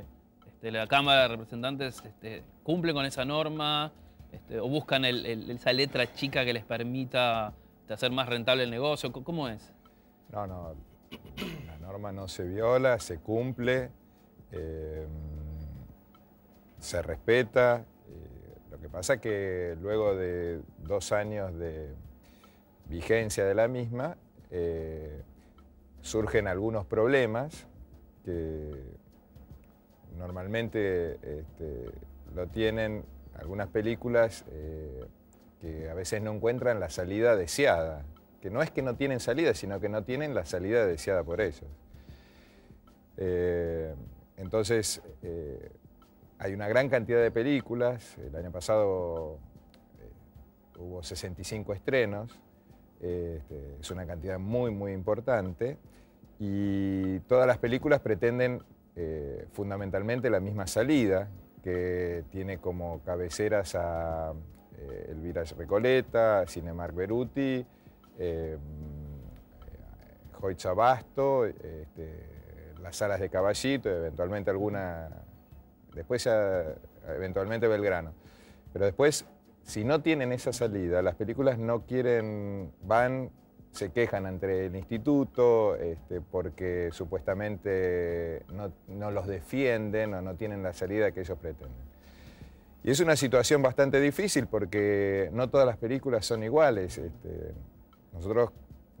Speaker 1: este, la Cámara de Representantes este, cumplen con esa norma este, o buscan esa letra chica que les permita hacer más rentable el negocio? ¿Cómo es? No,
Speaker 7: no, la norma no se viola, se cumple, eh, se respeta, que pasa es que luego de dos años de vigencia de la misma, eh, surgen algunos problemas que normalmente este, lo tienen algunas películas eh, que a veces no encuentran la salida deseada, que no es que no tienen salida, sino que no tienen la salida deseada por ellos. Eh, entonces, hay una gran cantidad de películas. El año pasado eh, hubo 65 estrenos. Este, es una cantidad muy, muy importante. Y todas las películas pretenden eh, fundamentalmente la misma salida, que tiene como cabeceras a eh, Elvira Recoleta, Cinemark Beruti, eh, mm, Chabasto, este, las salas de Caballito, eventualmente alguna después ya eventualmente Belgrano. Pero después, si no tienen esa salida, las películas no quieren, van, se quejan entre el instituto, este, porque supuestamente no, los defienden o no tienen la salida que ellos pretenden. Y es una situación bastante difícil porque no todas las películas son iguales. Este. nosotros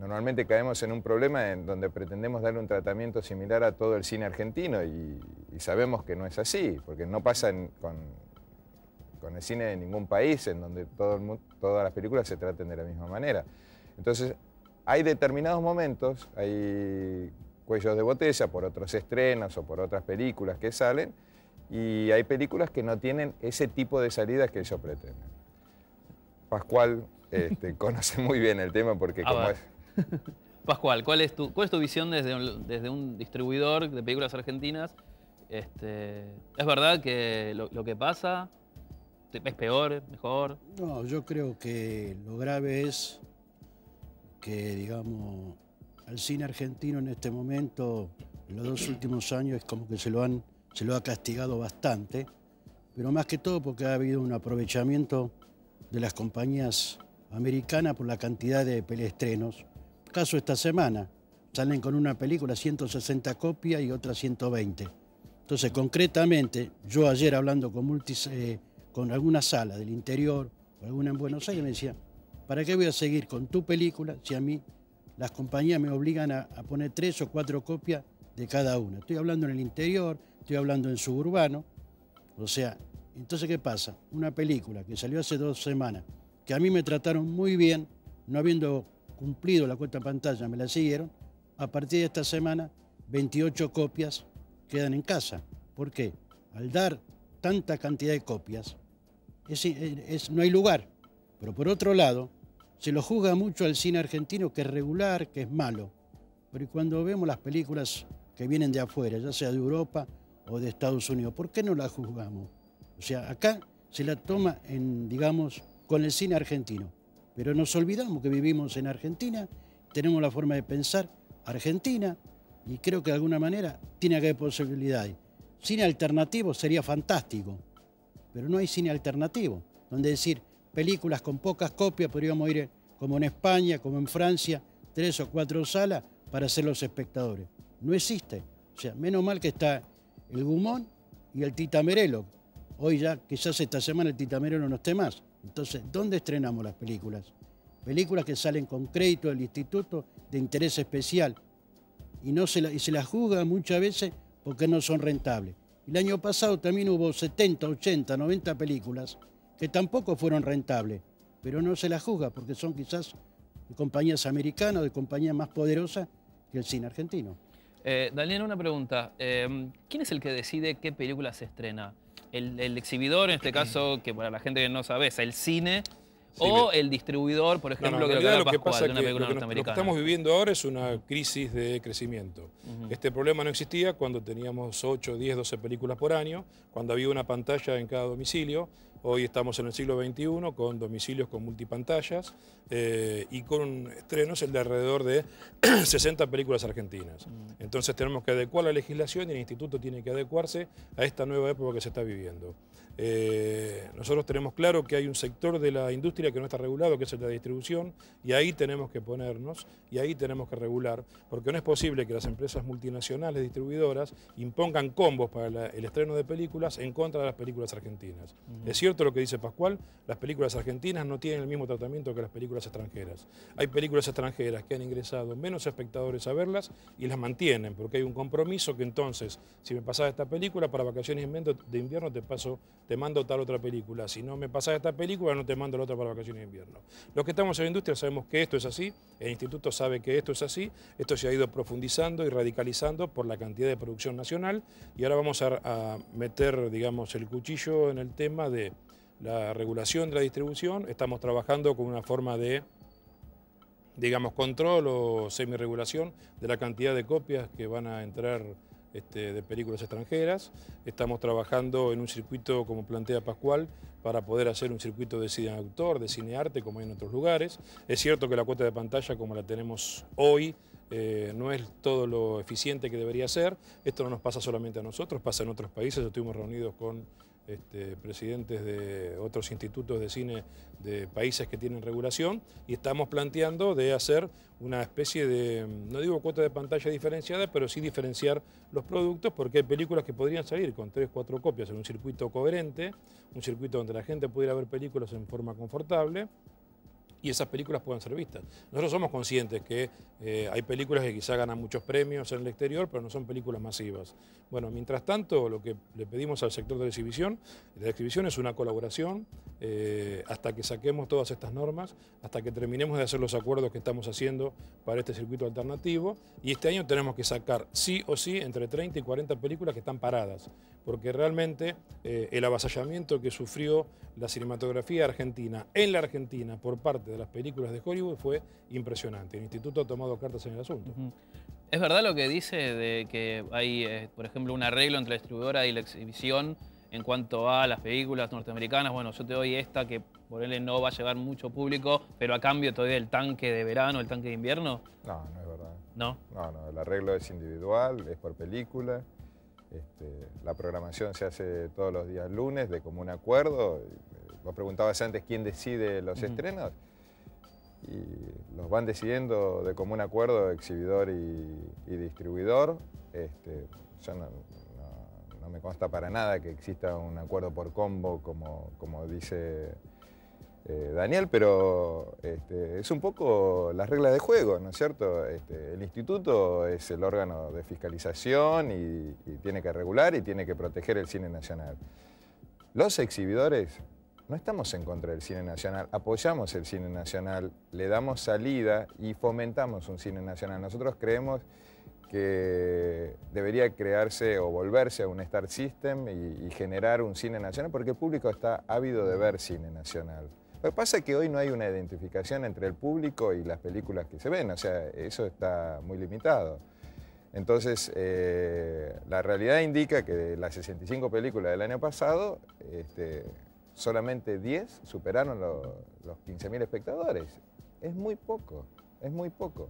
Speaker 7: normalmente caemos en un problema en donde pretendemos darle un tratamiento similar a todo el cine argentino y, sabemos que no es así, porque no pasa con, el cine de ningún país en donde todas las películas se traten de la misma manera. Entonces, hay determinados momentos, hay cuellos de botella por otros estrenos o por otras películas que salen, y hay películas que no tienen ese tipo de salidas que ellos pretenden. Pascual este, conoce muy bien el tema porque como es,
Speaker 1: Pascual, ¿cuál es tu, visión desde un, distribuidor de películas argentinas? Este, ¿Es verdad que lo, que pasa es peor, mejor?
Speaker 8: No, yo creo que lo grave es que, digamos, al cine argentino en este momento, en los dos últimos años, es como que se lo, han, se lo ha castigado bastante, pero más que todo porque ha habido un aprovechamiento de las compañías americanas por la cantidad de pelestrenos caso esta semana. Salen con una película 160 copias y otra 120. Entonces, concretamente, yo ayer hablando con, multis, eh, con alguna sala del interior alguna en Buenos Aires, me decía, ¿para qué voy a seguir con tu película si a mí las compañías me obligan a, a poner tres o cuatro copias de cada una? Estoy hablando en el interior, estoy hablando en suburbano. O sea, entonces, ¿qué pasa? Una película que salió hace dos semanas, que a mí me trataron muy bien, no habiendo cumplido la cuota pantalla, me la siguieron, a partir de esta semana 28 copias quedan en casa. ¿Por qué? Al dar tanta cantidad de copias, no hay lugar. Pero por otro lado, se lo juzga mucho al cine argentino que es regular, que es malo. Pero cuando vemos las películas que vienen de afuera, ya sea de Europa o de Estados Unidos, ¿por qué no las juzgamos? O sea, acá se la toma en, digamos, con el cine argentino. Pero nos olvidamos que vivimos en Argentina, tenemos la forma de pensar argentina y creo que de alguna manera tiene que haber posibilidades. Cine alternativo sería fantástico, pero no hay cine alternativo, donde decir películas con pocas copias podríamos ir como en España, como en Francia, tres o cuatro salas para ser los espectadores. No existe. O sea, menos mal que está el Gumón y el Titamerelo. Hoy ya, quizás esta semana el Titamerelo no esté más. Entonces, ¿dónde estrenamos las películas? Películas que salen con crédito del Instituto de Interés Especial y, no se, las juzga muchas veces porque no son rentables. El año pasado también hubo 70, 80, 90 películas que tampoco fueron rentables, pero no se las juzga porque son quizás de compañías americanas de compañías más poderosas que el cine argentino.
Speaker 1: Eh, Daniel, una pregunta. Eh, ¿Quién es el que decide qué película se estrena? el, exhibidor, en este caso, que para la gente que no sabe, es el cine, o el distribuidor, por ejemplo, que lo, que pasa una película que, lo que, estamos
Speaker 6: viviendo ahora es una crisis de crecimiento. Este problema no existía cuando teníamos 8, 10, 12 películas por año, cuando había una pantalla en cada domicilio. Hoy estamos en el siglo XXI con domicilios con multipantallas eh, y con estrenos el de alrededor de 60 películas argentinas. Mm. Entonces tenemos que adecuar la legislación y el instituto tiene que adecuarse a esta nueva época que se está viviendo. Eh, nosotros tenemos claro que hay un sector de la industria que no está regulado, que es el de la distribución, y ahí tenemos que ponernos y ahí tenemos que regular, porque no es posible que las empresas multinacionales distribuidoras impongan combos para el estreno de películas en contra de las películas argentinas. Es cierto lo que dice Pascual, las películas argentinas no tienen el mismo tratamiento que las películas extranjeras. Hay películas extranjeras que han ingresado menos espectadores a verlas y las mantienen, porque hay un compromiso que entonces, si me pasas esta película, para vacaciones de invierno te paso te mando tal otra película, si no me pasas esta película, no te mando la otra para vacaciones de invierno. Los que estamos en la industria sabemos que esto es así, el instituto sabe que esto es así, esto se ha ido profundizando y radicalizando por la cantidad de producción nacional y ahora vamos a, meter, digamos, el cuchillo en el tema de la regulación de la distribución, estamos trabajando con una forma de digamos, control o semi-regulación de la cantidad de copias que van a entrar este, de películas extranjeras. Estamos trabajando en un circuito, como plantea Pascual, para poder hacer un circuito de cine autor, de cine arte como hay en otros lugares. Es cierto que la cuota de pantalla, como la tenemos hoy, eh, no es todo lo eficiente que debería ser. Esto no nos pasa solamente a nosotros, pasa en otros países. Estuvimos reunidos con este, presidentes de otros institutos de cine de países que tienen regulación y estamos planteando de hacer una especie de, no digo cuota de pantalla diferenciada, pero sí diferenciar los productos porque hay películas que podrían salir con tres, cuatro copias en un circuito coherente, un circuito donde la gente pudiera ver películas en forma confortable y esas películas puedan ser vistas. Nosotros somos conscientes que eh, hay películas que quizá ganan muchos premios en el exterior, pero no son películas masivas. Bueno, mientras tanto, lo que le pedimos al sector de la exhibición, la es una colaboración eh, hasta que saquemos todas estas normas, hasta que terminemos de hacer los acuerdos que estamos haciendo para este circuito alternativo. Y este año tenemos que sacar sí o sí entre 30 y 40 películas que están paradas porque realmente eh, el avasallamiento que sufrió la cinematografía argentina en la Argentina por parte de las películas de Hollywood fue impresionante. El instituto ha tomado cartas en el asunto.
Speaker 1: ¿Es verdad lo que dice de que hay, eh, por ejemplo, un arreglo entre la distribuidora y la exhibición en cuanto a las películas norteamericanas? Bueno, yo te doy esta que por él no va a llevar mucho público, pero a cambio todavía el tanque de verano, el tanque de invierno. No, no es verdad. No.
Speaker 7: No, no, el arreglo es individual, es por película. Este, la programación se hace todos los días lunes de común acuerdo. Eh, vos preguntabas antes quién decide los estrenos y los van decidiendo de común acuerdo exhibidor y, distribuidor. Este, no, me consta para nada que exista un acuerdo por combo como, como dice eh, Daniel, pero este, es un poco las reglas de juego, ¿no es cierto? Este, el instituto es el órgano de fiscalización y, tiene que regular y tiene que proteger el cine nacional. Los exhibidores no estamos en contra del cine nacional, apoyamos el cine nacional, le damos salida y fomentamos un cine nacional. Nosotros creemos que debería crearse o volverse a un Star System y generar un cine nacional, porque el público está ávido de ver cine nacional. Lo que pasa es que hoy no hay una identificación entre el público y las películas que se ven, o sea, eso está muy limitado. Entonces, eh, la realidad indica que de las 65 películas del año pasado, este, solamente 10 superaron los 15.000
Speaker 6: espectadores.
Speaker 7: Es muy poco, es muy poco.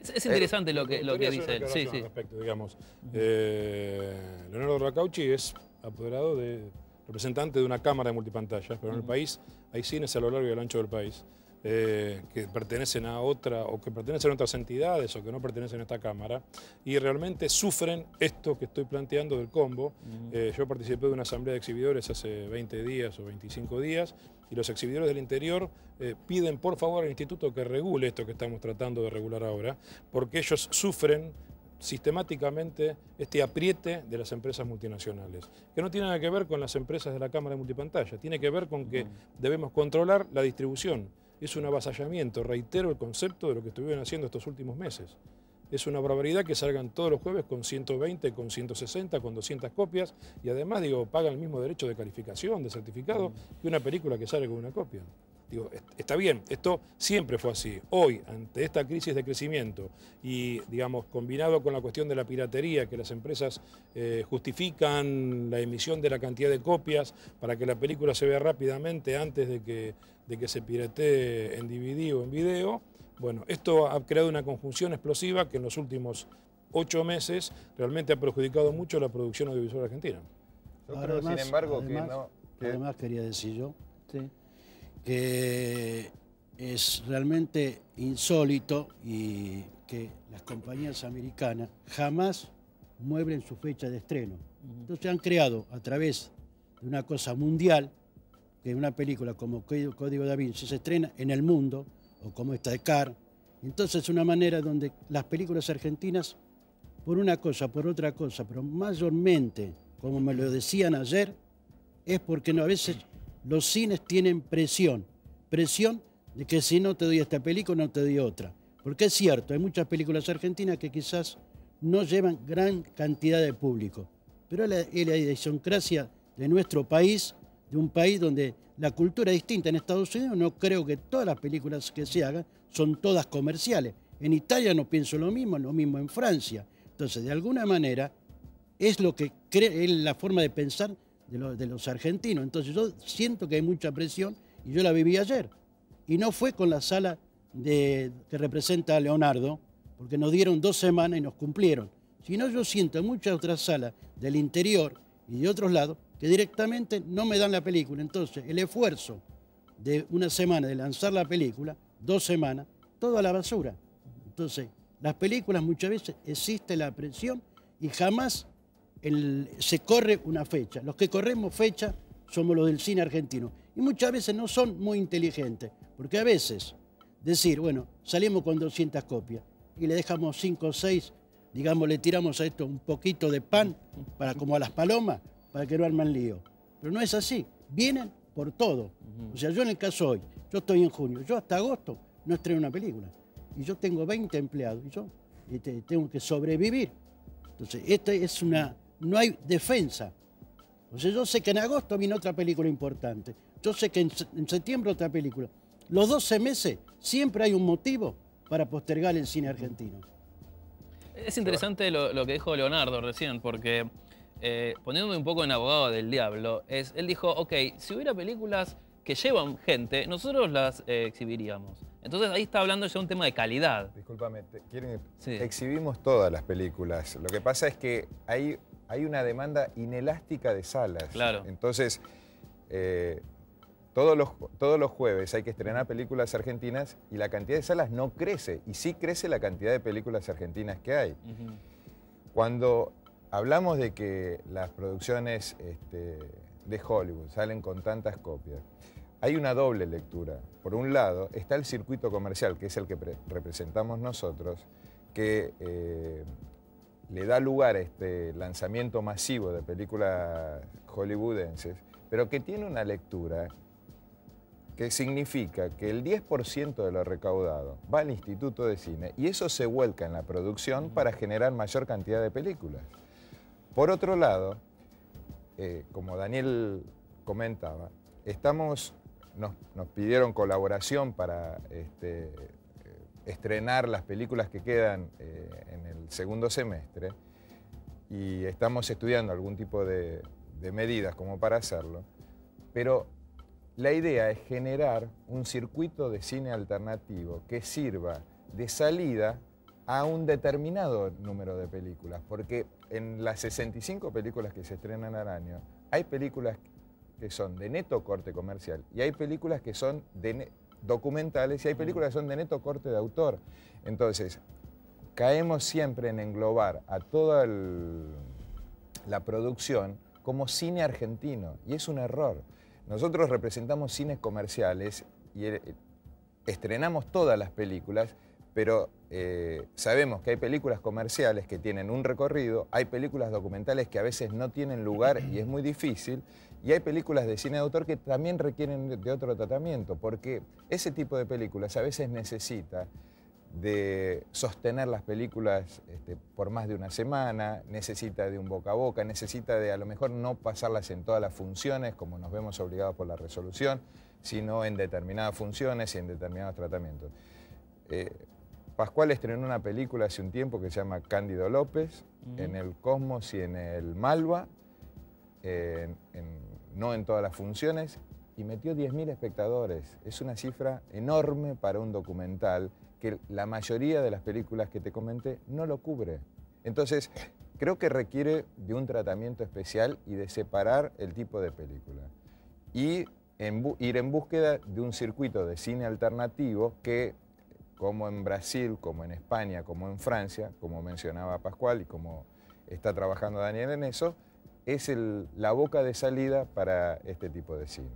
Speaker 7: Es, interesante
Speaker 6: lo que, dice él. Sí, sí. Respecto, digamos. Eh, Leonardo Racauchi es apoderado de representante de una cámara de multipantallas, pero en el país hay cines a lo largo y a lo ancho del país eh, que pertenecen a otra o que pertenecen a otras entidades o que no pertenecen a esta cámara y realmente sufren esto que estoy planteando del combo. Eh, yo participé de una asamblea de exhibidores hace 20 días o 25 días y los exhibidores del interior eh, piden por favor al instituto que regule esto que estamos tratando de regular ahora porque ellos sufren sistemáticamente este apriete de las empresas multinacionales, que no tiene nada que ver con las empresas de la cámara de multipantalla, tiene que ver con que mm. debemos controlar la distribución. Es un avasallamiento, reitero el concepto de lo que estuvieron haciendo estos últimos meses. Es una barbaridad que salgan todos los jueves con 120, con 160, con 200 copias y además, digo, pagan el mismo derecho de calificación, de certificado, mm. que una película que sale con una copia está bien, esto siempre fue así. Hoy, ante esta crisis de crecimiento y, digamos, combinado con la cuestión de la piratería, que las empresas eh, justifican la emisión de la cantidad de copias para que la película se vea rápidamente antes de que, de que se piratee en DVD o en video, bueno, esto ha creado una conjunción explosiva que en los últimos ocho meses realmente ha perjudicado mucho la producción audiovisual argentina.
Speaker 8: sin embargo, Que... Además, quería decir yo que eh, es realmente insólito y que las compañías americanas jamás mueven su fecha de estreno. Entonces han creado a través de una cosa mundial, que una película como Código da Vinci se estrena en el mundo, o como esta de Car. Entonces es una manera donde las películas argentinas, por una cosa, por otra cosa, pero mayormente, como me lo decían ayer, es porque no, a veces los cines tienen presión, presión de que si no te doy esta película, no te doy otra. Porque es cierto, hay muchas películas argentinas que quizás no llevan gran cantidad de público. Pero es la, idiosincrasia de nuestro país, de un país donde la cultura es distinta. En Estados Unidos no creo que todas las películas que se hagan son todas comerciales. En Italia no pienso lo mismo, lo mismo en Francia. Entonces, de alguna manera, es lo que cree, es la forma de pensar de los, argentinos. Entonces yo siento que hay mucha presión y yo la viví ayer. Y no fue con la sala que representa a Leonardo, porque nos dieron dos semanas y nos cumplieron. sino yo siento en muchas otras salas del interior y de otros lados que directamente no me dan la película. Entonces, el esfuerzo de una semana de lanzar la película, dos semanas, todo a la basura. Entonces, las películas muchas veces existe la presión y jamás se corre una fecha. Los que corremos fecha somos los del cine argentino. Y muchas veces no son muy inteligentes, porque a veces decir, bueno, salimos con 200 copias y le dejamos 5 o 6, digamos, le tiramos a esto un poquito de pan, para, como a las palomas, para que no arman lío. Pero no es así, vienen por todo. O sea, yo en el caso hoy, yo estoy en junio, yo hasta agosto no estreno una película. Y yo tengo 20 empleados y yo tengo que sobrevivir. Entonces, esta es una no hay defensa. yo sé que en agosto vino otra película importante. Yo sé que en, septiembre otra película. Los 12 meses siempre hay un motivo para postergar el cine argentino.
Speaker 1: Es interesante lo, que dijo Leonardo recién, porque eh, poniéndome un poco en abogado del diablo, es, él dijo, ok, si hubiera películas que llevan gente, nosotros las eh, exhibiríamos. Entonces ahí está hablando ya un tema de calidad.
Speaker 7: Disculpame, quieren, exhibimos todas las películas. Lo que pasa es que hay hay una demanda inelástica de salas. Claro. Entonces, eh, todos, los, todos los jueves hay que estrenar películas argentinas y la cantidad de salas no crece, y sí crece la cantidad de películas argentinas que hay. Cuando hablamos de que las producciones este, de Hollywood salen con tantas copias, hay una doble lectura. Por un lado, está el circuito comercial, que es el que representamos nosotros, que eh, le da lugar a este lanzamiento masivo de películas hollywoodenses, pero que tiene una lectura que significa que el 10% de lo recaudado va al Instituto de Cine y eso se vuelca en la producción para generar mayor cantidad de películas. Por otro lado, eh, como Daniel comentaba, estamos, nos, nos pidieron colaboración para este, estrenar las películas que quedan eh, en el segundo semestre y estamos estudiando algún tipo de, medidas como para hacerlo, pero la idea es generar un circuito de cine alternativo que sirva de salida a un determinado número de películas, porque en las 65 películas que se estrenan al año, hay películas que son de neto corte comercial y hay películas que son de documentales y hay películas que son de neto corte de autor. Entonces, caemos siempre en englobar a toda la producción como cine argentino y es un error. Nosotros representamos cines comerciales y eh, estrenamos todas las películas, pero eh, sabemos que hay películas comerciales que tienen un recorrido, hay películas documentales que a veces no tienen lugar y es muy difícil, y hay películas de cine de autor que también requieren de otro tratamiento, porque ese tipo de películas a veces necesita de sostener las películas este, por más de una semana, necesita de un boca a boca, necesita de a lo mejor no pasarlas en todas las funciones, como nos vemos obligados por la resolución, sino en determinadas funciones y en determinados tratamientos. Eh, Pascual estrenó una película hace un tiempo que se llama Cándido López, en el Cosmos y en el Malva, en no en todas las funciones, y metió 10.000 espectadores. Es una cifra enorme para un documental que la mayoría de las películas que te comenté no lo cubre. Entonces, creo que requiere de un tratamiento especial y de separar el tipo de película. Y ir en búsqueda de un circuito de cine alternativo que, como en Brasil, como en España, como en Francia, como mencionaba Pascual y como está trabajando Daniel en eso, es la boca de salida para este tipo de cine.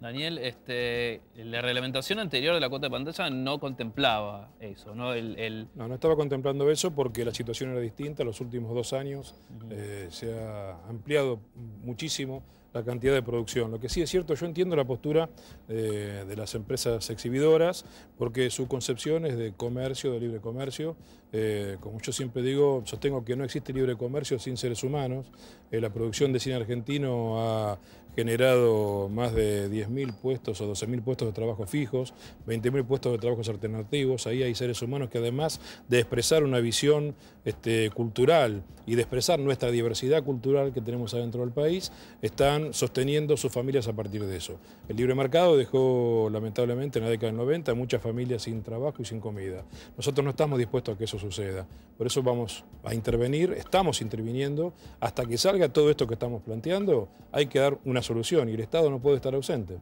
Speaker 1: Daniel, este, la reglamentación anterior de la cuota de pantalla no contemplaba eso, ¿no? No,
Speaker 6: no estaba contemplando eso porque la situación era distinta. Los últimos dos años eh, se ha ampliado muchísimo la cantidad de producción. Lo que sí es cierto, yo entiendo la postura eh, de las empresas exhibidoras porque su concepción es de comercio, de libre comercio, eh, como yo siempre digo, sostengo que no existe libre comercio sin seres humanos. Eh, la producción de cine argentino ha generado más de 10.000 puestos o 12.000 puestos de trabajo fijos, 20.000 puestos de trabajos alternativos. Ahí hay seres humanos que además de expresar una visión este, cultural y de expresar nuestra diversidad cultural que tenemos adentro del país, están sosteniendo sus familias a partir de eso. El libre mercado dejó lamentablemente en la década del 90 muchas familias sin trabajo y sin comida. Nosotros no estamos dispuestos a que eso suceda. Por eso vamos a intervenir, estamos interviniendo, hasta que salga todo esto que estamos planteando, hay que dar una solución y el Estado no puede estar ausente,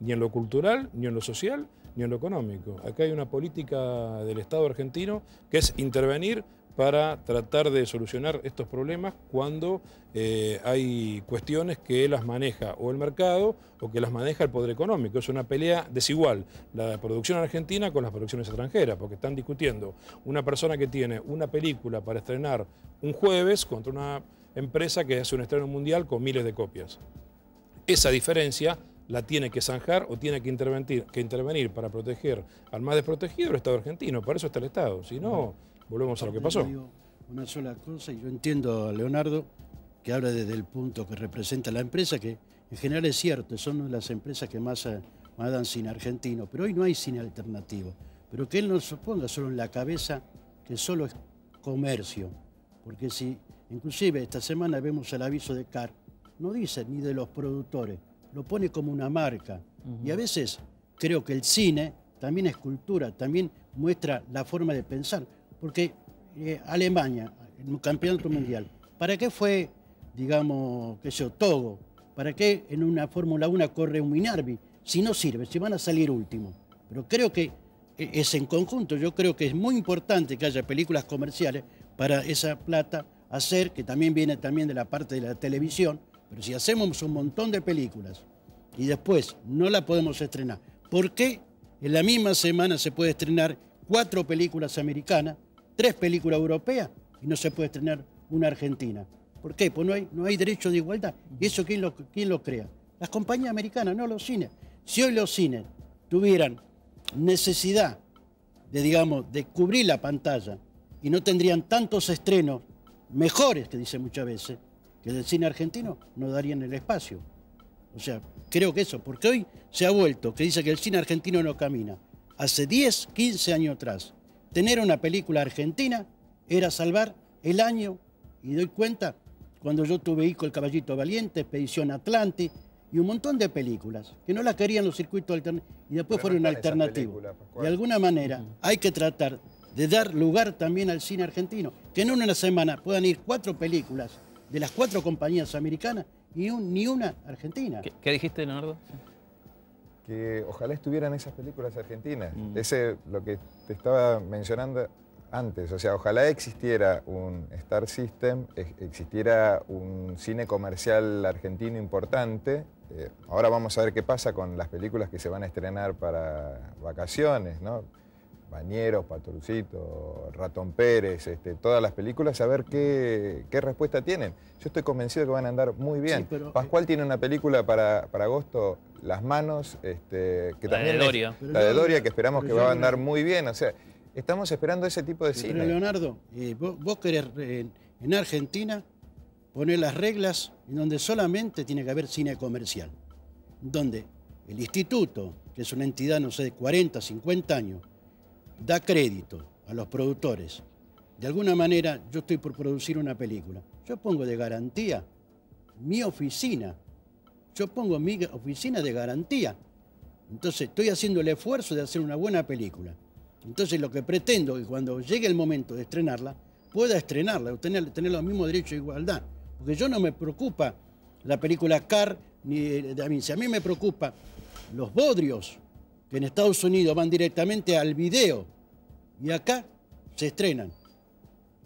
Speaker 6: ni en lo cultural, ni en lo social, ni en lo económico. Acá hay una política del Estado argentino que es intervenir para tratar de solucionar estos problemas cuando eh, hay cuestiones que las maneja o el mercado o que las maneja el poder económico. Es una pelea desigual, la producción argentina con las producciones extranjeras, porque están discutiendo una persona que tiene una película para estrenar un jueves contra una empresa que hace un estreno mundial con miles de copias. Esa diferencia la tiene que zanjar o tiene que intervenir, que intervenir para proteger al más desprotegido el Estado argentino. Para eso está el Estado. Si no volvemos a lo que pasó.
Speaker 8: Una sola cosa, y yo entiendo a Leonardo, que habla desde el punto que representa la empresa, que en general es cierto, son las empresas que eh, más, dan cine argentino, pero hoy no hay cine alternativo. Pero que él no se ponga solo en la cabeza que solo es comercio, porque si inclusive esta semana vemos el aviso de CAR, no dice ni de los productores, lo pone como una marca. Y a veces creo que el cine también es cultura, también muestra la forma de pensar. Porque eh, Alemania, el campeonato mundial, ¿para qué fue, digamos, qué sé yo, Togo? ¿Para qué en una Fórmula 1 corre un minarbi Si no sirve, si van a salir último. Pero creo que eh, es en conjunto. Yo creo que es muy importante que haya películas comerciales para esa plata hacer, que también viene también de la parte de la televisión, pero si hacemos un montón de películas y después no la podemos estrenar, ¿por qué en la misma semana se puede estrenar cuatro películas americanas tres películas europeas y no se puede estrenar una argentina. ¿Por qué? Pues no hay, no hay derecho de igualdad. ¿Y eso quién lo, quién lo crea? Las compañías americanas, no los cines. Si hoy los cines tuvieran necesidad de, digamos, de cubrir la pantalla y no tendrían tantos estrenos mejores, que dicen muchas veces, que del cine argentino, no darían el espacio. O sea, creo que eso, porque hoy se ha vuelto, que dice que el cine argentino no camina. Hace 10, 15 años atrás, Tener una película argentina era salvar el año, y doy cuenta, cuando yo tuve Hijo el Caballito Valiente, Expedición Atlante y un montón de películas que no las querían los circuitos alternativos y después fueron no alternativos. Pues, de alguna manera hay que tratar de dar lugar también al cine argentino, que en una semana puedan ir cuatro películas de las cuatro compañías americanas y ni una argentina. qué
Speaker 7: dijiste, Leonardo?
Speaker 8: que ojalá estuvieran esas películas
Speaker 7: argentinas. Mm. Ese, lo que te estaba mencionando antes, o sea, ojalá existiera un Star System, existiera un cine comercial argentino importante. Eh, ahora vamos a ver qué pasa con las películas que se van a estrenar para vacaciones, ¿no? Bañeros, Patrulcito, Ratón Pérez, este, todas las películas, a ver qué, respuesta tienen. Yo estoy convencido que van a andar muy bien. Pascual eh, tiene una película para, para agosto las manos, este, que la también de Doria. la de Doria, que esperamos que va a andar muy bien. O sea, estamos esperando ese
Speaker 8: tipo de cine. Pero
Speaker 7: Leonardo, eh,
Speaker 8: vos, querés eh, en Argentina poner las reglas en donde solamente tiene que haber cine comercial. Donde el instituto, que es una entidad, no sé, de 40, 50 años, da crédito a los productores. De alguna manera, yo estoy por producir una película. Yo pongo de garantía mi oficina yo pongo mi oficina de garantía. Entonces estoy haciendo el esfuerzo de hacer una buena película. Entonces lo que pretendo es que cuando llegue el momento de estrenarla, pueda estrenarla, tener, tener los mismos derechos de igualdad. Porque yo no me preocupa la película Car, ni de, mí. Si a mí me preocupa los bodrios, que en Estados Unidos van directamente al video y acá se estrenan.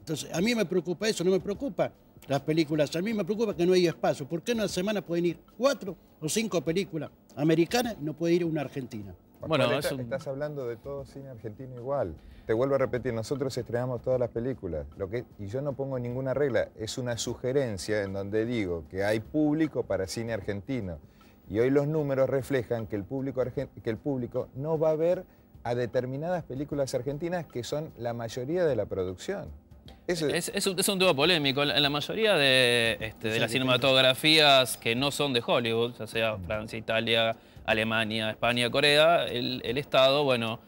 Speaker 8: Entonces, a mí me preocupa eso, no me preocupa las películas. A mí me preocupa que no haya espacio. ¿Por qué en una semana pueden ir cuatro o cinco películas americanas y no puede ir una argentina? Bueno, estás
Speaker 7: hablando de todo cine argentino igual.
Speaker 8: Te vuelvo a repetir, nosotros estrenamos todas las películas.
Speaker 7: Lo que, y yo no pongo ninguna regla, es una sugerencia en donde digo que hay público para cine argentino. Y hoy los números reflejan que el público, que el público no va a ver a determinadas películas argentinas que son la mayoría de la producción. Es,
Speaker 1: un tema polémico. En la mayoría de, este, las cinematografías que no son de Hollywood, ya sea Francia, Italia, Alemania, España, Corea, el, Estado, bueno,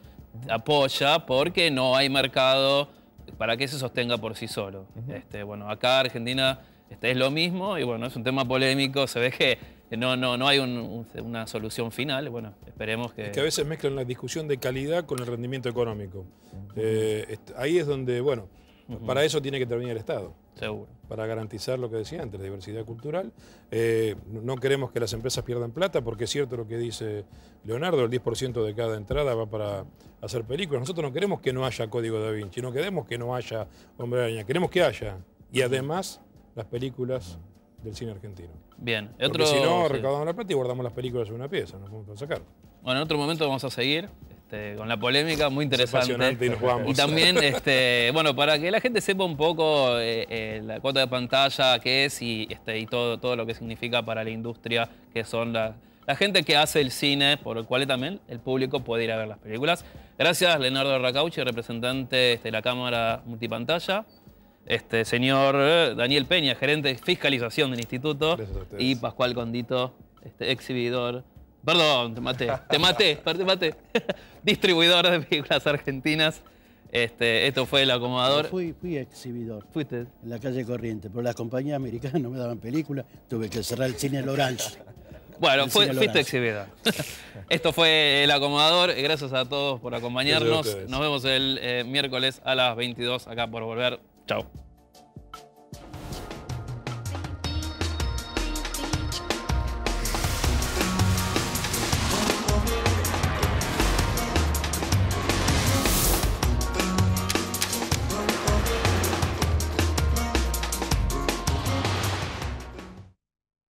Speaker 1: apoya porque no hay mercado para que se sostenga por sí solo. este, bueno, acá Argentina este, es lo mismo y bueno, es un tema polémico, se ve que no, no, no hay una solución final, bueno, esperemos que... Es que a veces
Speaker 6: mezclan la discusión de calidad con el rendimiento económico. Eh, ahí es donde, bueno para eso tiene que intervenir el Estado. Seguro. Para garantizar lo que decía antes, diversidad cultural. Eh, no queremos que las empresas pierdan plata, porque es cierto lo que dice Leonardo, el 10% de cada entrada va para hacer películas. Nosotros no queremos que no haya Código da Vinci, no queremos que no haya Hombre Araña, queremos que haya. Y además, las películas del cine argentino.
Speaker 1: Bien. Otro, si no,
Speaker 6: recaudamos la plata y guardamos las películas en una pieza, no vamos a sacar.
Speaker 1: Bueno, en otro momento vamos a seguir. Este, con la polémica, muy interesante. y nos vamos. Y también, este, bueno, para que la gente sepa un poco eh, eh, la cuota de pantalla que es este, y, todo, todo lo que significa para la industria, que son la, gente que hace el cine, por el cual también el público puede ir a ver las películas. Gracias, Leonardo Racauchi, representante de la Cámara Multipantalla. señor eh, Daniel Peña, gerente de fiscalización del instituto. Y Pascual Condito, exhibidor Perdón, te maté. Te maté, te maté. Distribuidor de películas argentinas. Este, esto fue el acomodador.
Speaker 8: fui, exhibidor. Fuiste. En la calle Corriente, pero las compañías americanas no me daban películas, tuve que cerrar el cine El Orange.
Speaker 1: Bueno, fuiste exhibidor. esto fue el acomodador. Gracias a todos por acompañarnos. Nos vemos el eh, miércoles a las 22 acá por volver. Chao.